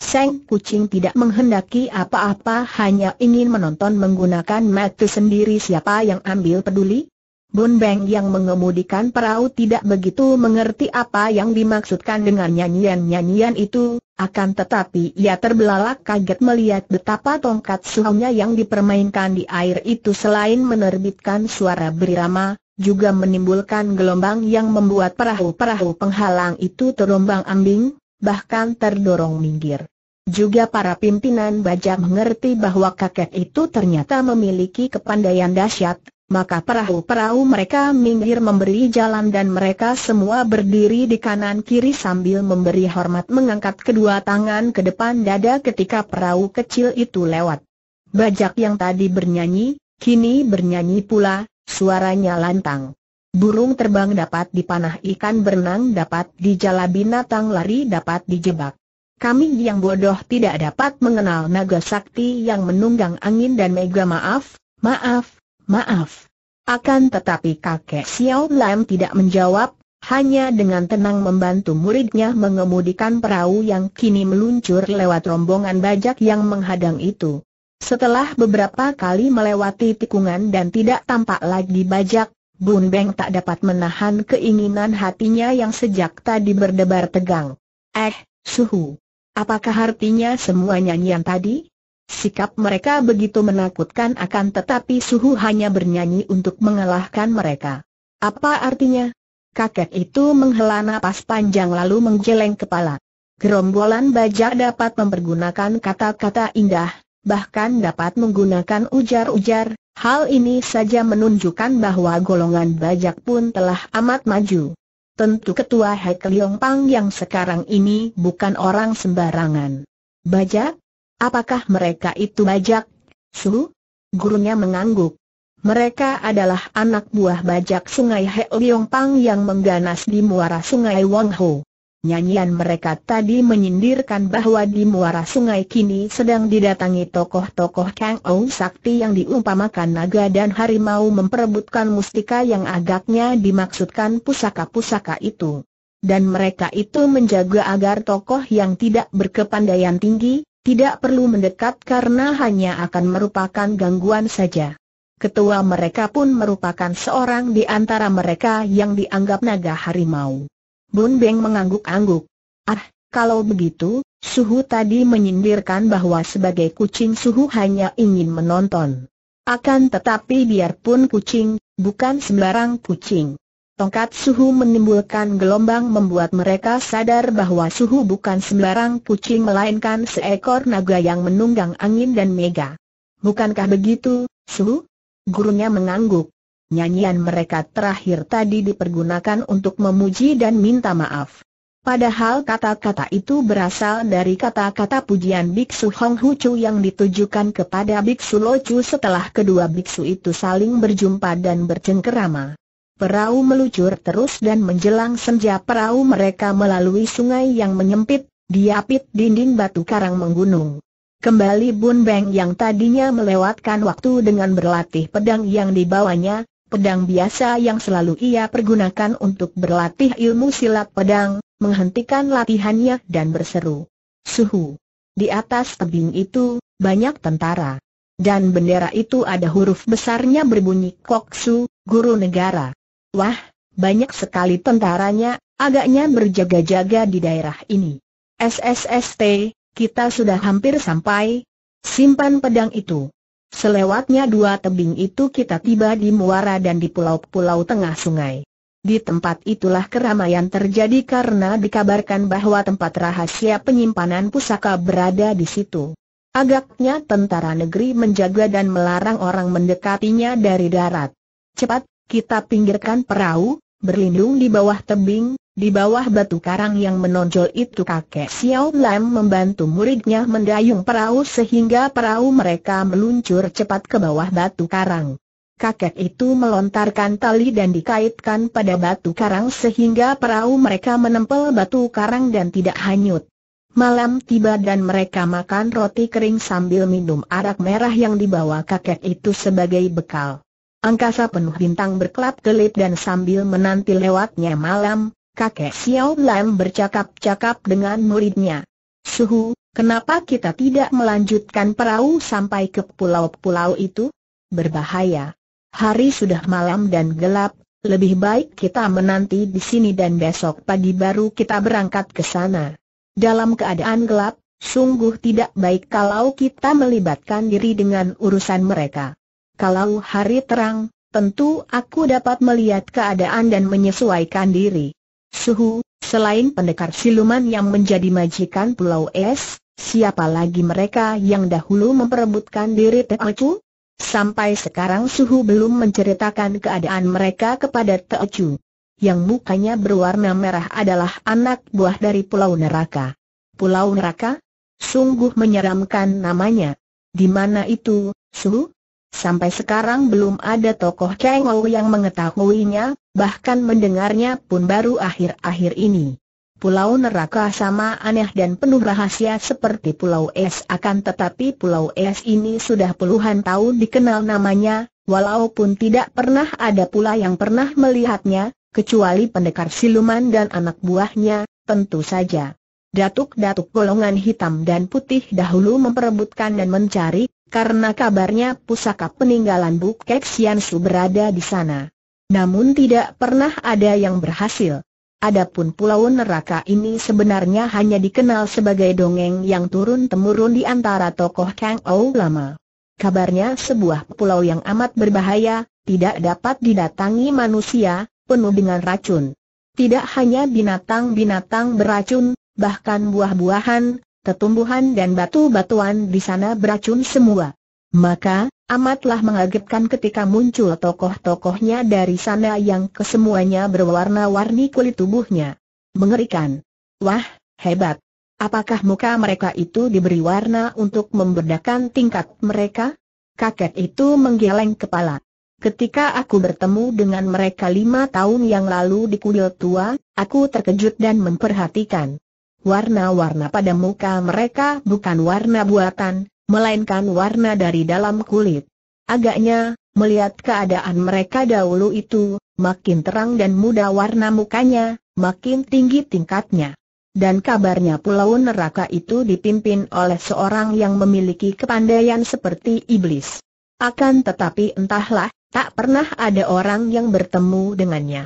Seng kucing tidak menghendaki apa-apa hanya ingin menonton menggunakan mata sendiri siapa yang ambil peduli. Bun Beng yang mengemudikan perahu tidak begitu mengerti apa yang dimaksudkan dengan nyanyian-nyanyian itu, akan tetapi ia terbelalak kaget melihat betapa tongkat suhunya yang dipermainkan di air itu selain menerbitkan suara berirama, juga menimbulkan gelombang yang membuat perahu-perahu penghalang itu terombang ambing, bahkan terdorong minggir. Juga para pimpinan bajak mengerti bahwa kakek itu ternyata memiliki kepandaian dahsyat, maka perahu-perahu mereka minggir memberi jalan dan mereka semua berdiri di kanan kiri sambil memberi hormat mengangkat kedua tangan ke depan dada ketika perahu kecil itu lewat. Bajak yang tadi bernyanyi, kini bernyanyi pula, Suaranya lantang. Burung terbang dapat dipanah ikan berenang dapat dijala binatang lari dapat dijebak. Kami yang bodoh tidak dapat mengenal naga sakti yang menunggang angin dan mega maaf, maaf, maaf. Akan tetapi kakek Xiao Lam tidak menjawab, hanya dengan tenang membantu muridnya mengemudikan perahu yang kini meluncur lewat rombongan bajak yang menghadang itu. Setelah beberapa kali melewati tikungan dan tidak tampak lagi bajak, Bun Beng tak dapat menahan keinginan hatinya yang sejak tadi berdebar tegang. Eh, suhu. Apakah artinya semua nyanyian tadi? Sikap mereka begitu menakutkan akan tetapi suhu hanya bernyanyi untuk mengalahkan mereka. Apa artinya? Kakek itu menghela napas panjang lalu menggeleng kepala. Gerombolan bajak dapat mempergunakan kata-kata indah, bahkan dapat menggunakan ujar-ujar, hal ini saja menunjukkan bahwa golongan bajak pun telah amat maju. Tentu ketua Hek Liong yang sekarang ini bukan orang sembarangan. Bajak? Apakah mereka itu bajak? Su? Gurunya mengangguk. Mereka adalah anak buah bajak sungai Hek Liong yang mengganas di muara sungai Wang Ho. Nyanyian mereka tadi menyindirkan bahwa di muara sungai kini sedang didatangi tokoh-tokoh Kang Ou Sakti yang diumpamakan naga dan harimau memperebutkan mustika yang agaknya dimaksudkan pusaka-pusaka itu. Dan mereka itu menjaga agar tokoh yang tidak berkepandaian tinggi, tidak perlu mendekat karena hanya akan merupakan gangguan saja. Ketua mereka pun merupakan seorang di antara mereka yang dianggap naga harimau. Bun Beng mengangguk-angguk. Ah, kalau begitu, Suhu tadi menyindirkan bahwa sebagai kucing Suhu hanya ingin menonton. Akan tetapi biarpun kucing, bukan sembarang kucing. Tongkat Suhu menimbulkan gelombang membuat mereka sadar bahwa Suhu bukan sembarang kucing melainkan seekor naga yang menunggang angin dan mega. Bukankah begitu, Suhu? Gurunya mengangguk nyanyian mereka terakhir tadi dipergunakan untuk memuji dan minta maaf. Padahal kata-kata itu berasal dari kata-kata pujian Biksu Hong Hu Chu yang ditujukan kepada Biksu Lo Chu setelah kedua Biksu itu saling berjumpa dan bercengkerama. Perahu meluncur terus dan menjelang senja perahu mereka melalui sungai yang menyempit, diapit dinding batu karang menggunung. Kembali Bun Beng yang tadinya melewatkan waktu dengan berlatih pedang yang dibawanya, pedang biasa yang selalu ia pergunakan untuk berlatih ilmu silat pedang, menghentikan latihannya dan berseru. Suhu! Di atas tebing itu, banyak tentara. Dan bendera itu ada huruf besarnya berbunyi Koksu, Guru Negara. Wah, banyak sekali tentaranya, agaknya berjaga-jaga di daerah ini. SSST, kita sudah hampir sampai. Simpan pedang itu. Selewatnya dua tebing itu kita tiba di Muara dan di pulau-pulau tengah sungai. Di tempat itulah keramaian terjadi karena dikabarkan bahwa tempat rahasia penyimpanan pusaka berada di situ. Agaknya tentara negeri menjaga dan melarang orang mendekatinya dari darat. Cepat, kita pinggirkan perahu, berlindung di bawah tebing, di bawah batu karang yang menonjol itu kakek Xiao Lam membantu muridnya mendayung perahu sehingga perahu mereka meluncur cepat ke bawah batu karang. Kakek itu melontarkan tali dan dikaitkan pada batu karang sehingga perahu mereka menempel batu karang dan tidak hanyut. Malam tiba dan mereka makan roti kering sambil minum arak merah yang dibawa kakek itu sebagai bekal. Angkasa penuh bintang berkelap-kelip dan sambil menanti lewatnya malam, kakek Xiao Lam bercakap-cakap dengan muridnya. Suhu, kenapa kita tidak melanjutkan perahu sampai ke pulau-pulau itu? Berbahaya. Hari sudah malam dan gelap, lebih baik kita menanti di sini dan besok pagi baru kita berangkat ke sana. Dalam keadaan gelap, sungguh tidak baik kalau kita melibatkan diri dengan urusan mereka. Kalau hari terang, tentu aku dapat melihat keadaan dan menyesuaikan diri. Suhu, selain pendekar siluman yang menjadi majikan Pulau Es, siapa lagi mereka yang dahulu memperebutkan diri Teocu? Sampai sekarang Suhu belum menceritakan keadaan mereka kepada Teocu. Yang mukanya berwarna merah adalah anak buah dari Pulau Neraka. Pulau Neraka? Sungguh menyeramkan namanya. Di mana itu, Suhu? Sampai sekarang belum ada tokoh Cheng yang mengetahuinya, bahkan mendengarnya pun baru akhir-akhir ini. Pulau neraka sama aneh dan penuh rahasia seperti Pulau Es akan tetapi Pulau Es ini sudah puluhan tahun dikenal namanya, walaupun tidak pernah ada pula yang pernah melihatnya, kecuali pendekar siluman dan anak buahnya, tentu saja. Datuk-datuk golongan hitam dan putih dahulu memperebutkan dan mencari, karena kabarnya pusaka peninggalan Bukek Siansu berada di sana. Namun tidak pernah ada yang berhasil. Adapun pulau neraka ini sebenarnya hanya dikenal sebagai dongeng yang turun-temurun di antara tokoh Kang Ou lama. Kabarnya sebuah pulau yang amat berbahaya, tidak dapat didatangi manusia, penuh dengan racun. Tidak hanya binatang-binatang beracun, bahkan buah-buahan, tetumbuhan dan batu-batuan di sana beracun semua. Maka, amatlah mengagetkan ketika muncul tokoh-tokohnya dari sana yang kesemuanya berwarna-warni kulit tubuhnya. Mengerikan. Wah, hebat. Apakah muka mereka itu diberi warna untuk membedakan tingkat mereka? Kakek itu menggeleng kepala. Ketika aku bertemu dengan mereka lima tahun yang lalu di kuil tua, aku terkejut dan memperhatikan. Warna-warna pada muka mereka bukan warna buatan, melainkan warna dari dalam kulit. Agaknya, melihat keadaan mereka dahulu itu, makin terang dan muda warna mukanya, makin tinggi tingkatnya. Dan kabarnya pulau neraka itu dipimpin oleh seorang yang memiliki kepandaian seperti iblis. Akan tetapi entahlah, tak pernah ada orang yang bertemu dengannya.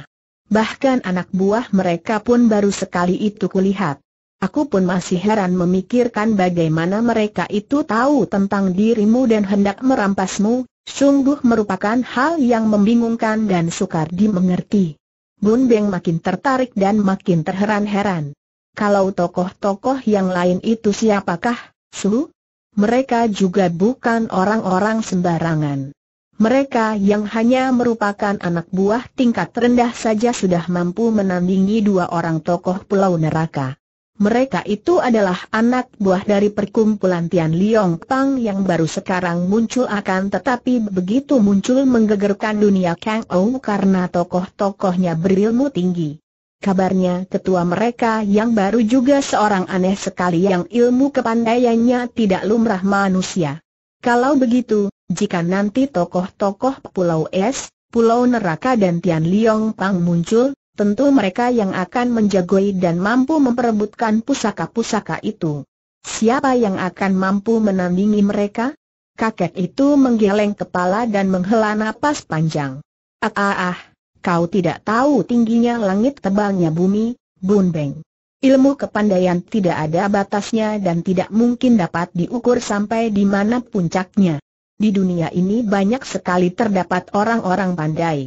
Bahkan anak buah mereka pun baru sekali itu kulihat. Aku pun masih heran memikirkan bagaimana mereka itu tahu tentang dirimu dan hendak merampasmu, sungguh merupakan hal yang membingungkan dan sukar dimengerti. Bun Beng makin tertarik dan makin terheran-heran. Kalau tokoh-tokoh yang lain itu siapakah, Su? Mereka juga bukan orang-orang sembarangan. Mereka yang hanya merupakan anak buah tingkat rendah saja sudah mampu menandingi dua orang tokoh pulau neraka mereka itu adalah anak buah dari perkumpulan Tian Liong Pang yang baru sekarang muncul akan tetapi begitu muncul menggegerkan dunia Kang Ou karena tokoh-tokohnya berilmu tinggi. Kabarnya ketua mereka yang baru juga seorang aneh sekali yang ilmu kepandaiannya tidak lumrah manusia. Kalau begitu, jika nanti tokoh-tokoh Pulau Es, Pulau Neraka dan Tian Liong Pang muncul, tentu mereka yang akan menjagoi dan mampu memperebutkan pusaka-pusaka itu. Siapa yang akan mampu menandingi mereka? Kakek itu menggeleng kepala dan menghela napas panjang. Ah ah ah, kau tidak tahu tingginya langit tebalnya bumi, Bun Beng. Ilmu kepandaian tidak ada batasnya dan tidak mungkin dapat diukur sampai di mana puncaknya. Di dunia ini banyak sekali terdapat orang-orang pandai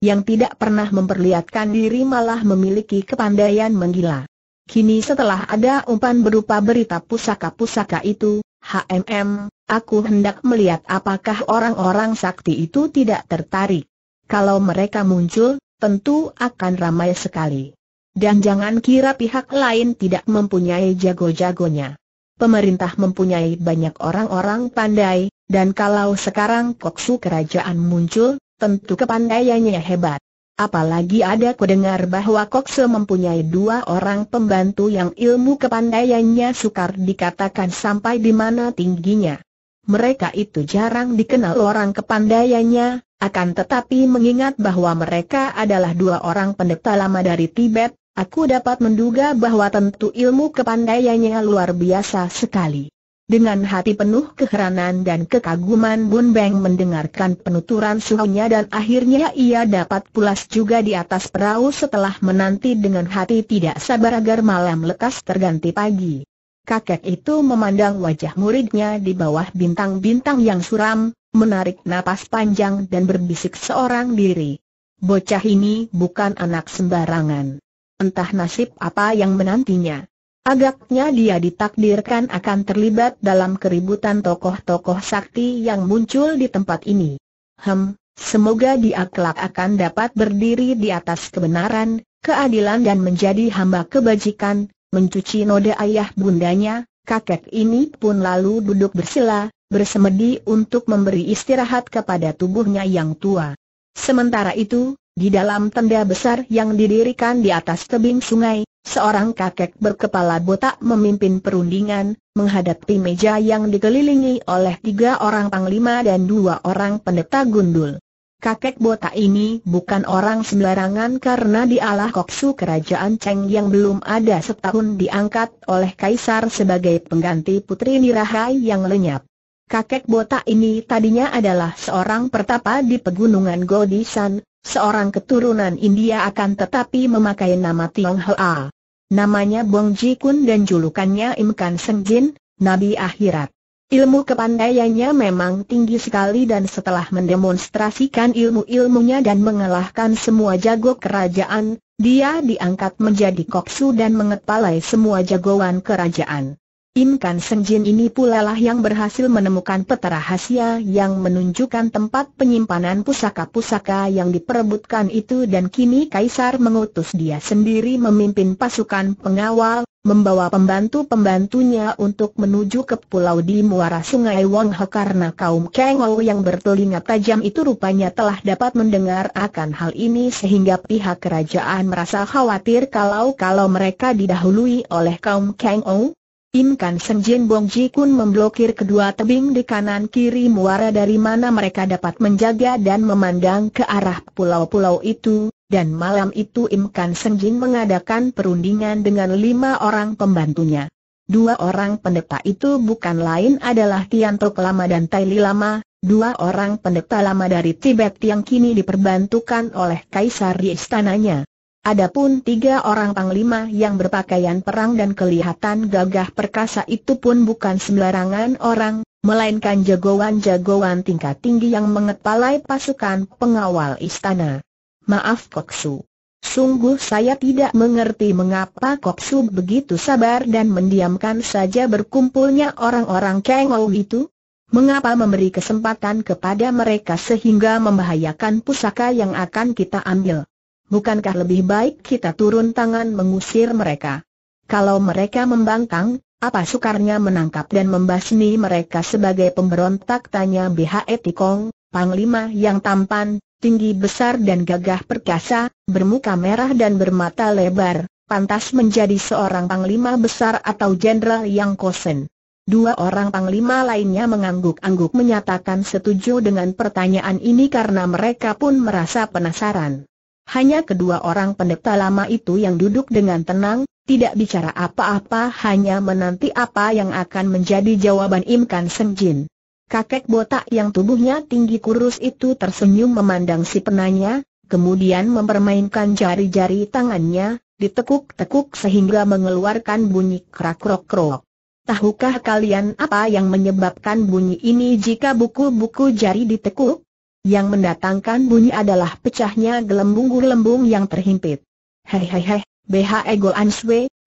yang tidak pernah memperlihatkan diri malah memiliki kepandaian menggila. Kini setelah ada umpan berupa berita pusaka-pusaka itu, HMM, aku hendak melihat apakah orang-orang sakti itu tidak tertarik. Kalau mereka muncul, tentu akan ramai sekali. Dan jangan kira pihak lain tidak mempunyai jago-jagonya. Pemerintah mempunyai banyak orang-orang pandai, dan kalau sekarang koksu kerajaan muncul, Tentu kepandaiannya hebat. Apalagi ada kudengar bahwa Kokse mempunyai dua orang pembantu yang ilmu kepandaiannya sukar dikatakan sampai di mana tingginya. Mereka itu jarang dikenal orang kepandaiannya, akan tetapi mengingat bahwa mereka adalah dua orang pendeta lama dari Tibet, aku dapat menduga bahwa tentu ilmu kepandaiannya luar biasa sekali. Dengan hati penuh keheranan dan kekaguman Bun Beng mendengarkan penuturan suhunya dan akhirnya ia dapat pulas juga di atas perahu setelah menanti dengan hati tidak sabar agar malam lekas terganti pagi. Kakek itu memandang wajah muridnya di bawah bintang-bintang yang suram, menarik napas panjang dan berbisik seorang diri. Bocah ini bukan anak sembarangan. Entah nasib apa yang menantinya. Agaknya dia ditakdirkan akan terlibat dalam keributan tokoh-tokoh sakti yang muncul di tempat ini. Hem, semoga dia kelak akan dapat berdiri di atas kebenaran, keadilan dan menjadi hamba kebajikan, mencuci noda ayah bundanya, kakek ini pun lalu duduk bersila, bersemedi untuk memberi istirahat kepada tubuhnya yang tua. Sementara itu, di dalam tenda besar yang didirikan di atas tebing sungai, Seorang kakek berkepala botak memimpin perundingan, menghadapi meja yang dikelilingi oleh tiga orang panglima dan dua orang pendeta gundul. Kakek botak ini bukan orang sembarangan karena dialah koksu kerajaan Cheng yang belum ada setahun diangkat oleh kaisar sebagai pengganti putri Nirahai yang lenyap. Kakek botak ini tadinya adalah seorang pertapa di pegunungan Godisan, seorang keturunan India akan tetapi memakai nama Tionghoa. Namanya Bong Ji Kun dan julukannya Im Kan Seng Jin, Nabi Akhirat. Ilmu kepandaiannya memang tinggi sekali dan setelah mendemonstrasikan ilmu-ilmunya dan mengalahkan semua jago kerajaan, dia diangkat menjadi koksu dan mengepalai semua jagoan kerajaan. Im Kan Jin ini pula lah yang berhasil menemukan peta rahasia yang menunjukkan tempat penyimpanan pusaka-pusaka yang diperebutkan itu dan kini Kaisar mengutus dia sendiri memimpin pasukan pengawal, membawa pembantu-pembantunya untuk menuju ke pulau di muara sungai Wong He karena kaum Kengou yang bertelinga tajam itu rupanya telah dapat mendengar akan hal ini sehingga pihak kerajaan merasa khawatir kalau-kalau mereka didahului oleh kaum Kengou Im Kan Senjin Bong Ji Kun memblokir kedua tebing di kanan kiri muara dari mana mereka dapat menjaga dan memandang ke arah pulau-pulau itu, dan malam itu Im Kan Senjin mengadakan perundingan dengan lima orang pembantunya. Dua orang pendeta itu bukan lain adalah Tian Tok Lama dan Tai Li Lama, dua orang pendeta lama dari Tibet yang kini diperbantukan oleh Kaisar di istananya. Adapun tiga orang panglima yang berpakaian perang dan kelihatan gagah perkasa itu pun bukan sembarangan orang, melainkan jagoan-jagoan tingkat tinggi yang mengepalai pasukan pengawal istana. Maaf Koksu. Sungguh saya tidak mengerti mengapa Koksu begitu sabar dan mendiamkan saja berkumpulnya orang-orang Kengou itu. Mengapa memberi kesempatan kepada mereka sehingga membahayakan pusaka yang akan kita ambil? bukankah lebih baik kita turun tangan mengusir mereka? Kalau mereka membangkang, apa sukarnya menangkap dan membasmi mereka sebagai pemberontak tanya BHE Tikong, Panglima yang tampan, tinggi besar dan gagah perkasa, bermuka merah dan bermata lebar, pantas menjadi seorang panglima besar atau jenderal yang kosen. Dua orang panglima lainnya mengangguk-angguk menyatakan setuju dengan pertanyaan ini karena mereka pun merasa penasaran. Hanya kedua orang pendeta lama itu yang duduk dengan tenang, tidak bicara apa-apa hanya menanti apa yang akan menjadi jawaban Imkan Senjin. Kakek botak yang tubuhnya tinggi kurus itu tersenyum memandang si penanya, kemudian mempermainkan jari-jari tangannya, ditekuk-tekuk sehingga mengeluarkan bunyi krak-krok-krok. Tahukah kalian apa yang menyebabkan bunyi ini jika buku-buku jari ditekuk? Yang mendatangkan bunyi adalah pecahnya gelembung-gelembung yang terhimpit. Hehehe, BHE Goan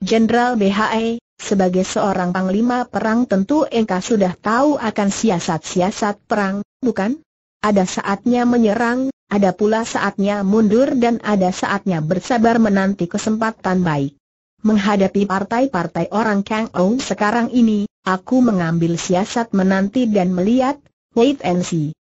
Jenderal BHE, sebagai seorang panglima perang tentu engkau sudah tahu akan siasat-siasat perang, bukan? Ada saatnya menyerang, ada pula saatnya mundur dan ada saatnya bersabar menanti kesempatan baik. Menghadapi partai-partai orang Kang Ong sekarang ini, aku mengambil siasat menanti dan melihat, wait and see.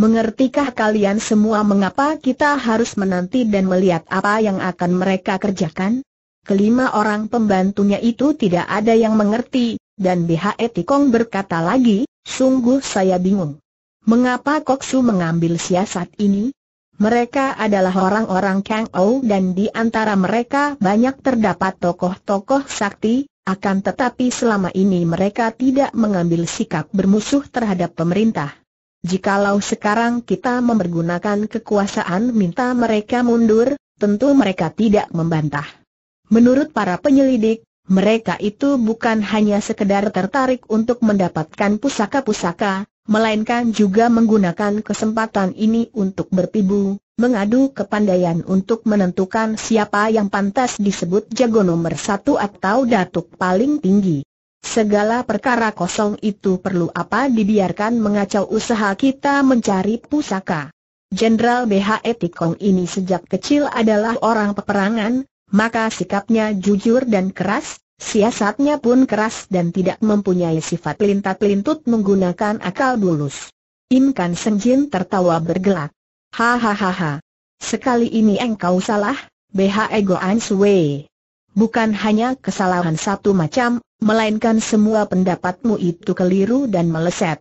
Mengertikah kalian semua mengapa kita harus menanti dan melihat apa yang akan mereka kerjakan? Kelima orang pembantunya itu tidak ada yang mengerti, dan BHE Tikong berkata lagi, sungguh saya bingung. Mengapa Koksu mengambil siasat ini? Mereka adalah orang-orang Kang Ou dan di antara mereka banyak terdapat tokoh-tokoh sakti, akan tetapi selama ini mereka tidak mengambil sikap bermusuh terhadap pemerintah. Jikalau sekarang kita mempergunakan kekuasaan minta mereka mundur, tentu mereka tidak membantah. Menurut para penyelidik, mereka itu bukan hanya sekedar tertarik untuk mendapatkan pusaka-pusaka, melainkan juga menggunakan kesempatan ini untuk berpibu, mengadu kepandaian untuk menentukan siapa yang pantas disebut jago nomor satu atau datuk paling tinggi. Segala perkara kosong itu perlu apa dibiarkan mengacau usaha kita mencari pusaka. Jenderal BH Etikong ini sejak kecil adalah orang peperangan, maka sikapnya jujur dan keras, siasatnya pun keras dan tidak mempunyai sifat lintat-lintut menggunakan akal bulus. Im Kan Jin tertawa bergelak. Hahaha. Sekali ini engkau salah, BH Ego Sui. Bukan hanya kesalahan satu macam, Melainkan semua pendapatmu itu keliru dan meleset.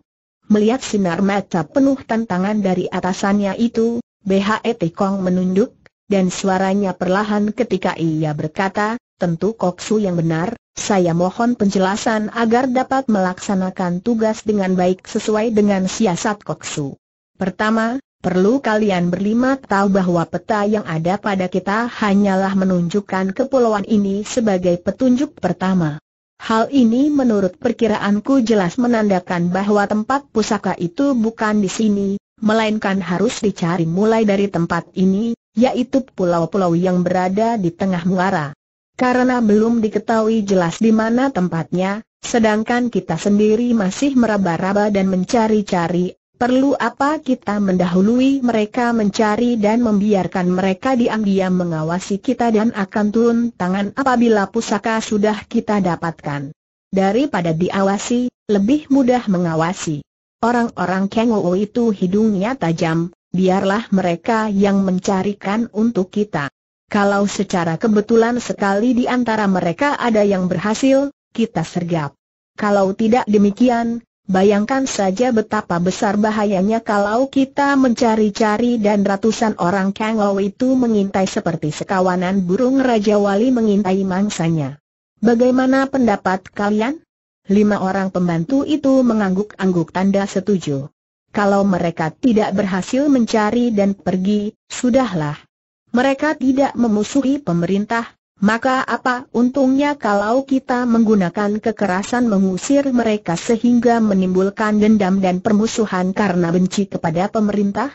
Melihat sinar mata penuh tantangan dari atasannya itu, BHE Kong menunduk, dan suaranya perlahan ketika ia berkata, tentu Koksu yang benar, saya mohon penjelasan agar dapat melaksanakan tugas dengan baik sesuai dengan siasat Koksu. Pertama, perlu kalian berlima tahu bahwa peta yang ada pada kita hanyalah menunjukkan kepulauan ini sebagai petunjuk pertama. Hal ini menurut perkiraanku jelas menandakan bahwa tempat pusaka itu bukan di sini, melainkan harus dicari mulai dari tempat ini, yaitu pulau-pulau yang berada di tengah muara. Karena belum diketahui jelas di mana tempatnya, sedangkan kita sendiri masih meraba-raba dan mencari-cari, Perlu apa kita mendahului mereka mencari dan membiarkan mereka diam-diam mengawasi kita dan akan turun tangan apabila pusaka sudah kita dapatkan. Daripada diawasi, lebih mudah mengawasi. Orang-orang Wu itu hidungnya tajam, biarlah mereka yang mencarikan untuk kita. Kalau secara kebetulan sekali di antara mereka ada yang berhasil, kita sergap. Kalau tidak demikian, Bayangkan saja betapa besar bahayanya kalau kita mencari-cari dan ratusan orang Kangou itu mengintai seperti sekawanan burung Raja Wali mengintai mangsanya. Bagaimana pendapat kalian? Lima orang pembantu itu mengangguk-angguk tanda setuju. Kalau mereka tidak berhasil mencari dan pergi, sudahlah. Mereka tidak memusuhi pemerintah, maka apa untungnya kalau kita menggunakan kekerasan mengusir mereka sehingga menimbulkan dendam dan permusuhan karena benci kepada pemerintah?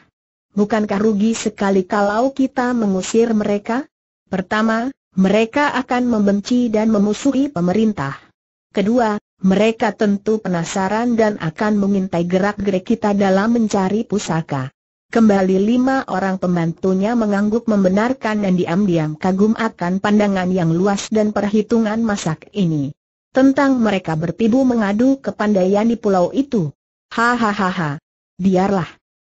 Bukankah rugi sekali kalau kita mengusir mereka? Pertama, mereka akan membenci dan memusuhi pemerintah. Kedua, mereka tentu penasaran dan akan mengintai gerak-gerik kita dalam mencari pusaka. Kembali lima orang pembantunya mengangguk membenarkan dan diam-diam kagum akan pandangan yang luas dan perhitungan masak ini. Tentang mereka bertibu mengadu kepandaian di pulau itu. Hahaha. Biarlah.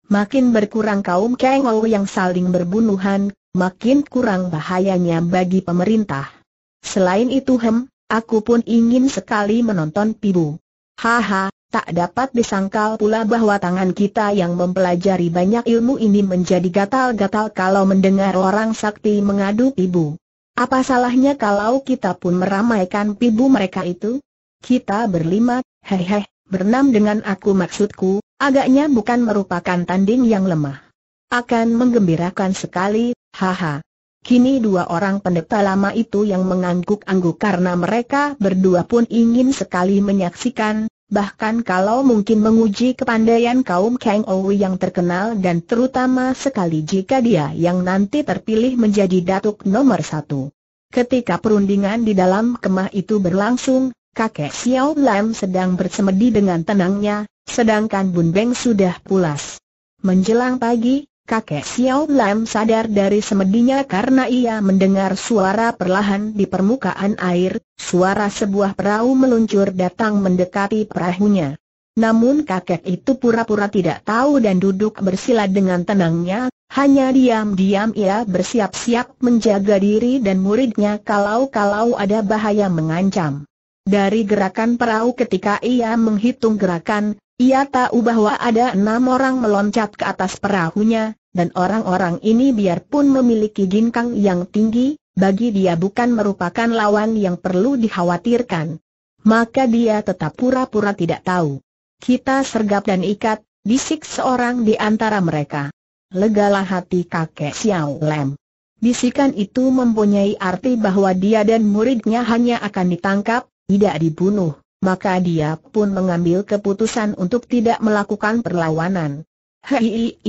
Makin berkurang kaum kengau yang saling berbunuhan, makin kurang bahayanya bagi pemerintah. Selain itu hem, aku pun ingin sekali menonton Pibu. Haha, Tak dapat disangkal pula bahwa tangan kita yang mempelajari banyak ilmu ini menjadi gatal-gatal kalau mendengar orang sakti mengadu pibu. Apa salahnya kalau kita pun meramaikan pibu mereka itu? Kita berlima, hehe, bernam dengan aku maksudku, agaknya bukan merupakan tanding yang lemah. Akan menggembirakan sekali, haha. Kini dua orang pendeta lama itu yang mengangguk-angguk karena mereka berdua pun ingin sekali menyaksikan Bahkan kalau mungkin menguji kepandaian kaum Kang Owi yang terkenal dan terutama sekali jika dia yang nanti terpilih menjadi datuk nomor satu. Ketika perundingan di dalam kemah itu berlangsung, kakek Xiao Lam sedang bersemedi dengan tenangnya, sedangkan Bun Beng sudah pulas. Menjelang pagi, Kakek Xiao Lam sadar dari semedinya karena ia mendengar suara perlahan di permukaan air, suara sebuah perahu meluncur datang mendekati perahunya. Namun kakek itu pura-pura tidak tahu dan duduk bersila dengan tenangnya, hanya diam-diam ia bersiap-siap menjaga diri dan muridnya kalau-kalau ada bahaya mengancam. Dari gerakan perahu ketika ia menghitung gerakan, ia tahu bahwa ada enam orang meloncat ke atas perahunya, dan orang-orang ini biarpun memiliki ginkang yang tinggi, bagi dia bukan merupakan lawan yang perlu dikhawatirkan. Maka dia tetap pura-pura tidak tahu. Kita sergap dan ikat, bisik seorang di antara mereka. Legalah hati kakek Xiao Lem. Bisikan itu mempunyai arti bahwa dia dan muridnya hanya akan ditangkap, tidak dibunuh maka dia pun mengambil keputusan untuk tidak melakukan perlawanan. Hei,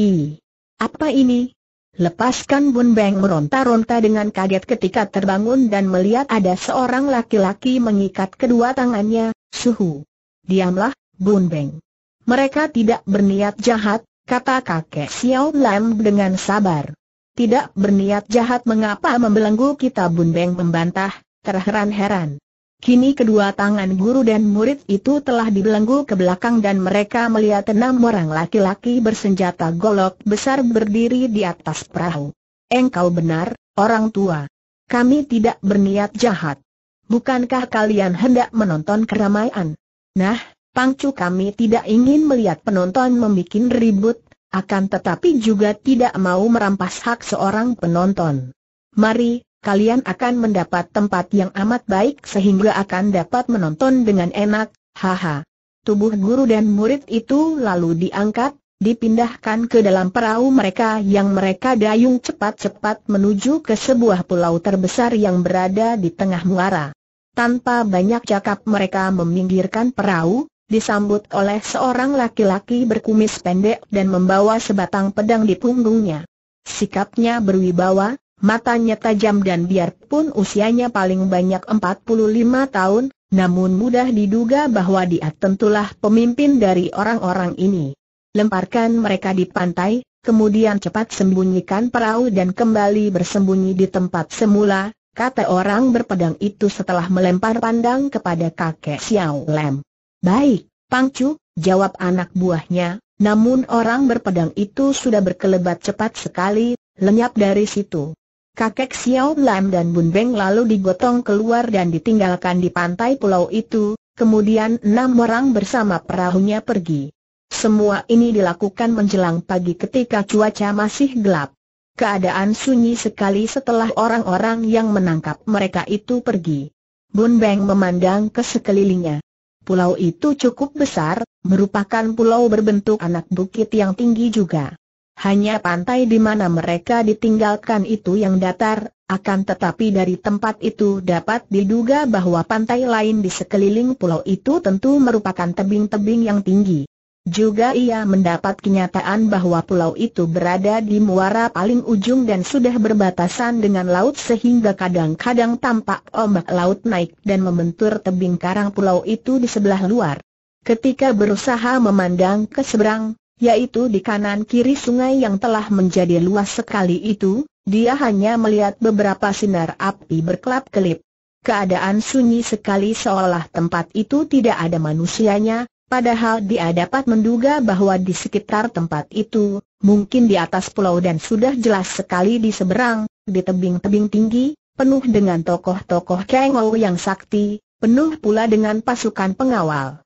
apa ini? Lepaskan Bun Beng meronta-ronta dengan kaget ketika terbangun dan melihat ada seorang laki-laki mengikat kedua tangannya, suhu. Diamlah, Bun Beng. Mereka tidak berniat jahat, kata kakek Xiao Lam dengan sabar. Tidak berniat jahat mengapa membelenggu kita Bun Beng membantah, terheran-heran. Kini kedua tangan guru dan murid itu telah dibelenggu ke belakang dan mereka melihat enam orang laki-laki bersenjata golok besar berdiri di atas perahu. Engkau benar, orang tua. Kami tidak berniat jahat. Bukankah kalian hendak menonton keramaian? Nah, pangcu kami tidak ingin melihat penonton membuat ribut, akan tetapi juga tidak mau merampas hak seorang penonton. Mari, kalian akan mendapat tempat yang amat baik sehingga akan dapat menonton dengan enak, haha. Tubuh guru dan murid itu lalu diangkat, dipindahkan ke dalam perahu mereka yang mereka dayung cepat-cepat menuju ke sebuah pulau terbesar yang berada di tengah muara. Tanpa banyak cakap mereka meminggirkan perahu, disambut oleh seorang laki-laki berkumis pendek dan membawa sebatang pedang di punggungnya. Sikapnya berwibawa, Matanya tajam dan biarpun usianya paling banyak 45 tahun, namun mudah diduga bahwa dia tentulah pemimpin dari orang-orang ini. Lemparkan mereka di pantai, kemudian cepat sembunyikan perahu dan kembali bersembunyi di tempat semula, kata orang berpedang itu setelah melempar pandang kepada kakek Xiao Lem. Baik, Pangcu, jawab anak buahnya, namun orang berpedang itu sudah berkelebat cepat sekali, lenyap dari situ kakek Xiao Lam dan Bun Beng lalu digotong keluar dan ditinggalkan di pantai pulau itu, kemudian enam orang bersama perahunya pergi. Semua ini dilakukan menjelang pagi ketika cuaca masih gelap. Keadaan sunyi sekali setelah orang-orang yang menangkap mereka itu pergi. Bun Beng memandang ke sekelilingnya. Pulau itu cukup besar, merupakan pulau berbentuk anak bukit yang tinggi juga. Hanya pantai di mana mereka ditinggalkan itu yang datar, akan tetapi dari tempat itu dapat diduga bahwa pantai lain di sekeliling pulau itu tentu merupakan tebing-tebing yang tinggi. Juga ia mendapat kenyataan bahwa pulau itu berada di muara paling ujung dan sudah berbatasan dengan laut sehingga kadang-kadang tampak ombak laut naik dan membentur tebing karang pulau itu di sebelah luar. Ketika berusaha memandang ke seberang, yaitu di kanan kiri sungai yang telah menjadi luas sekali itu, dia hanya melihat beberapa sinar api berkelap-kelip. Keadaan sunyi sekali seolah tempat itu tidak ada manusianya, padahal dia dapat menduga bahwa di sekitar tempat itu, mungkin di atas pulau dan sudah jelas sekali di seberang, di tebing-tebing tinggi, penuh dengan tokoh-tokoh Kengou yang sakti, penuh pula dengan pasukan pengawal.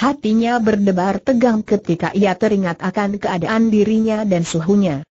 Hatinya berdebar tegang ketika ia teringat akan keadaan dirinya dan suhunya.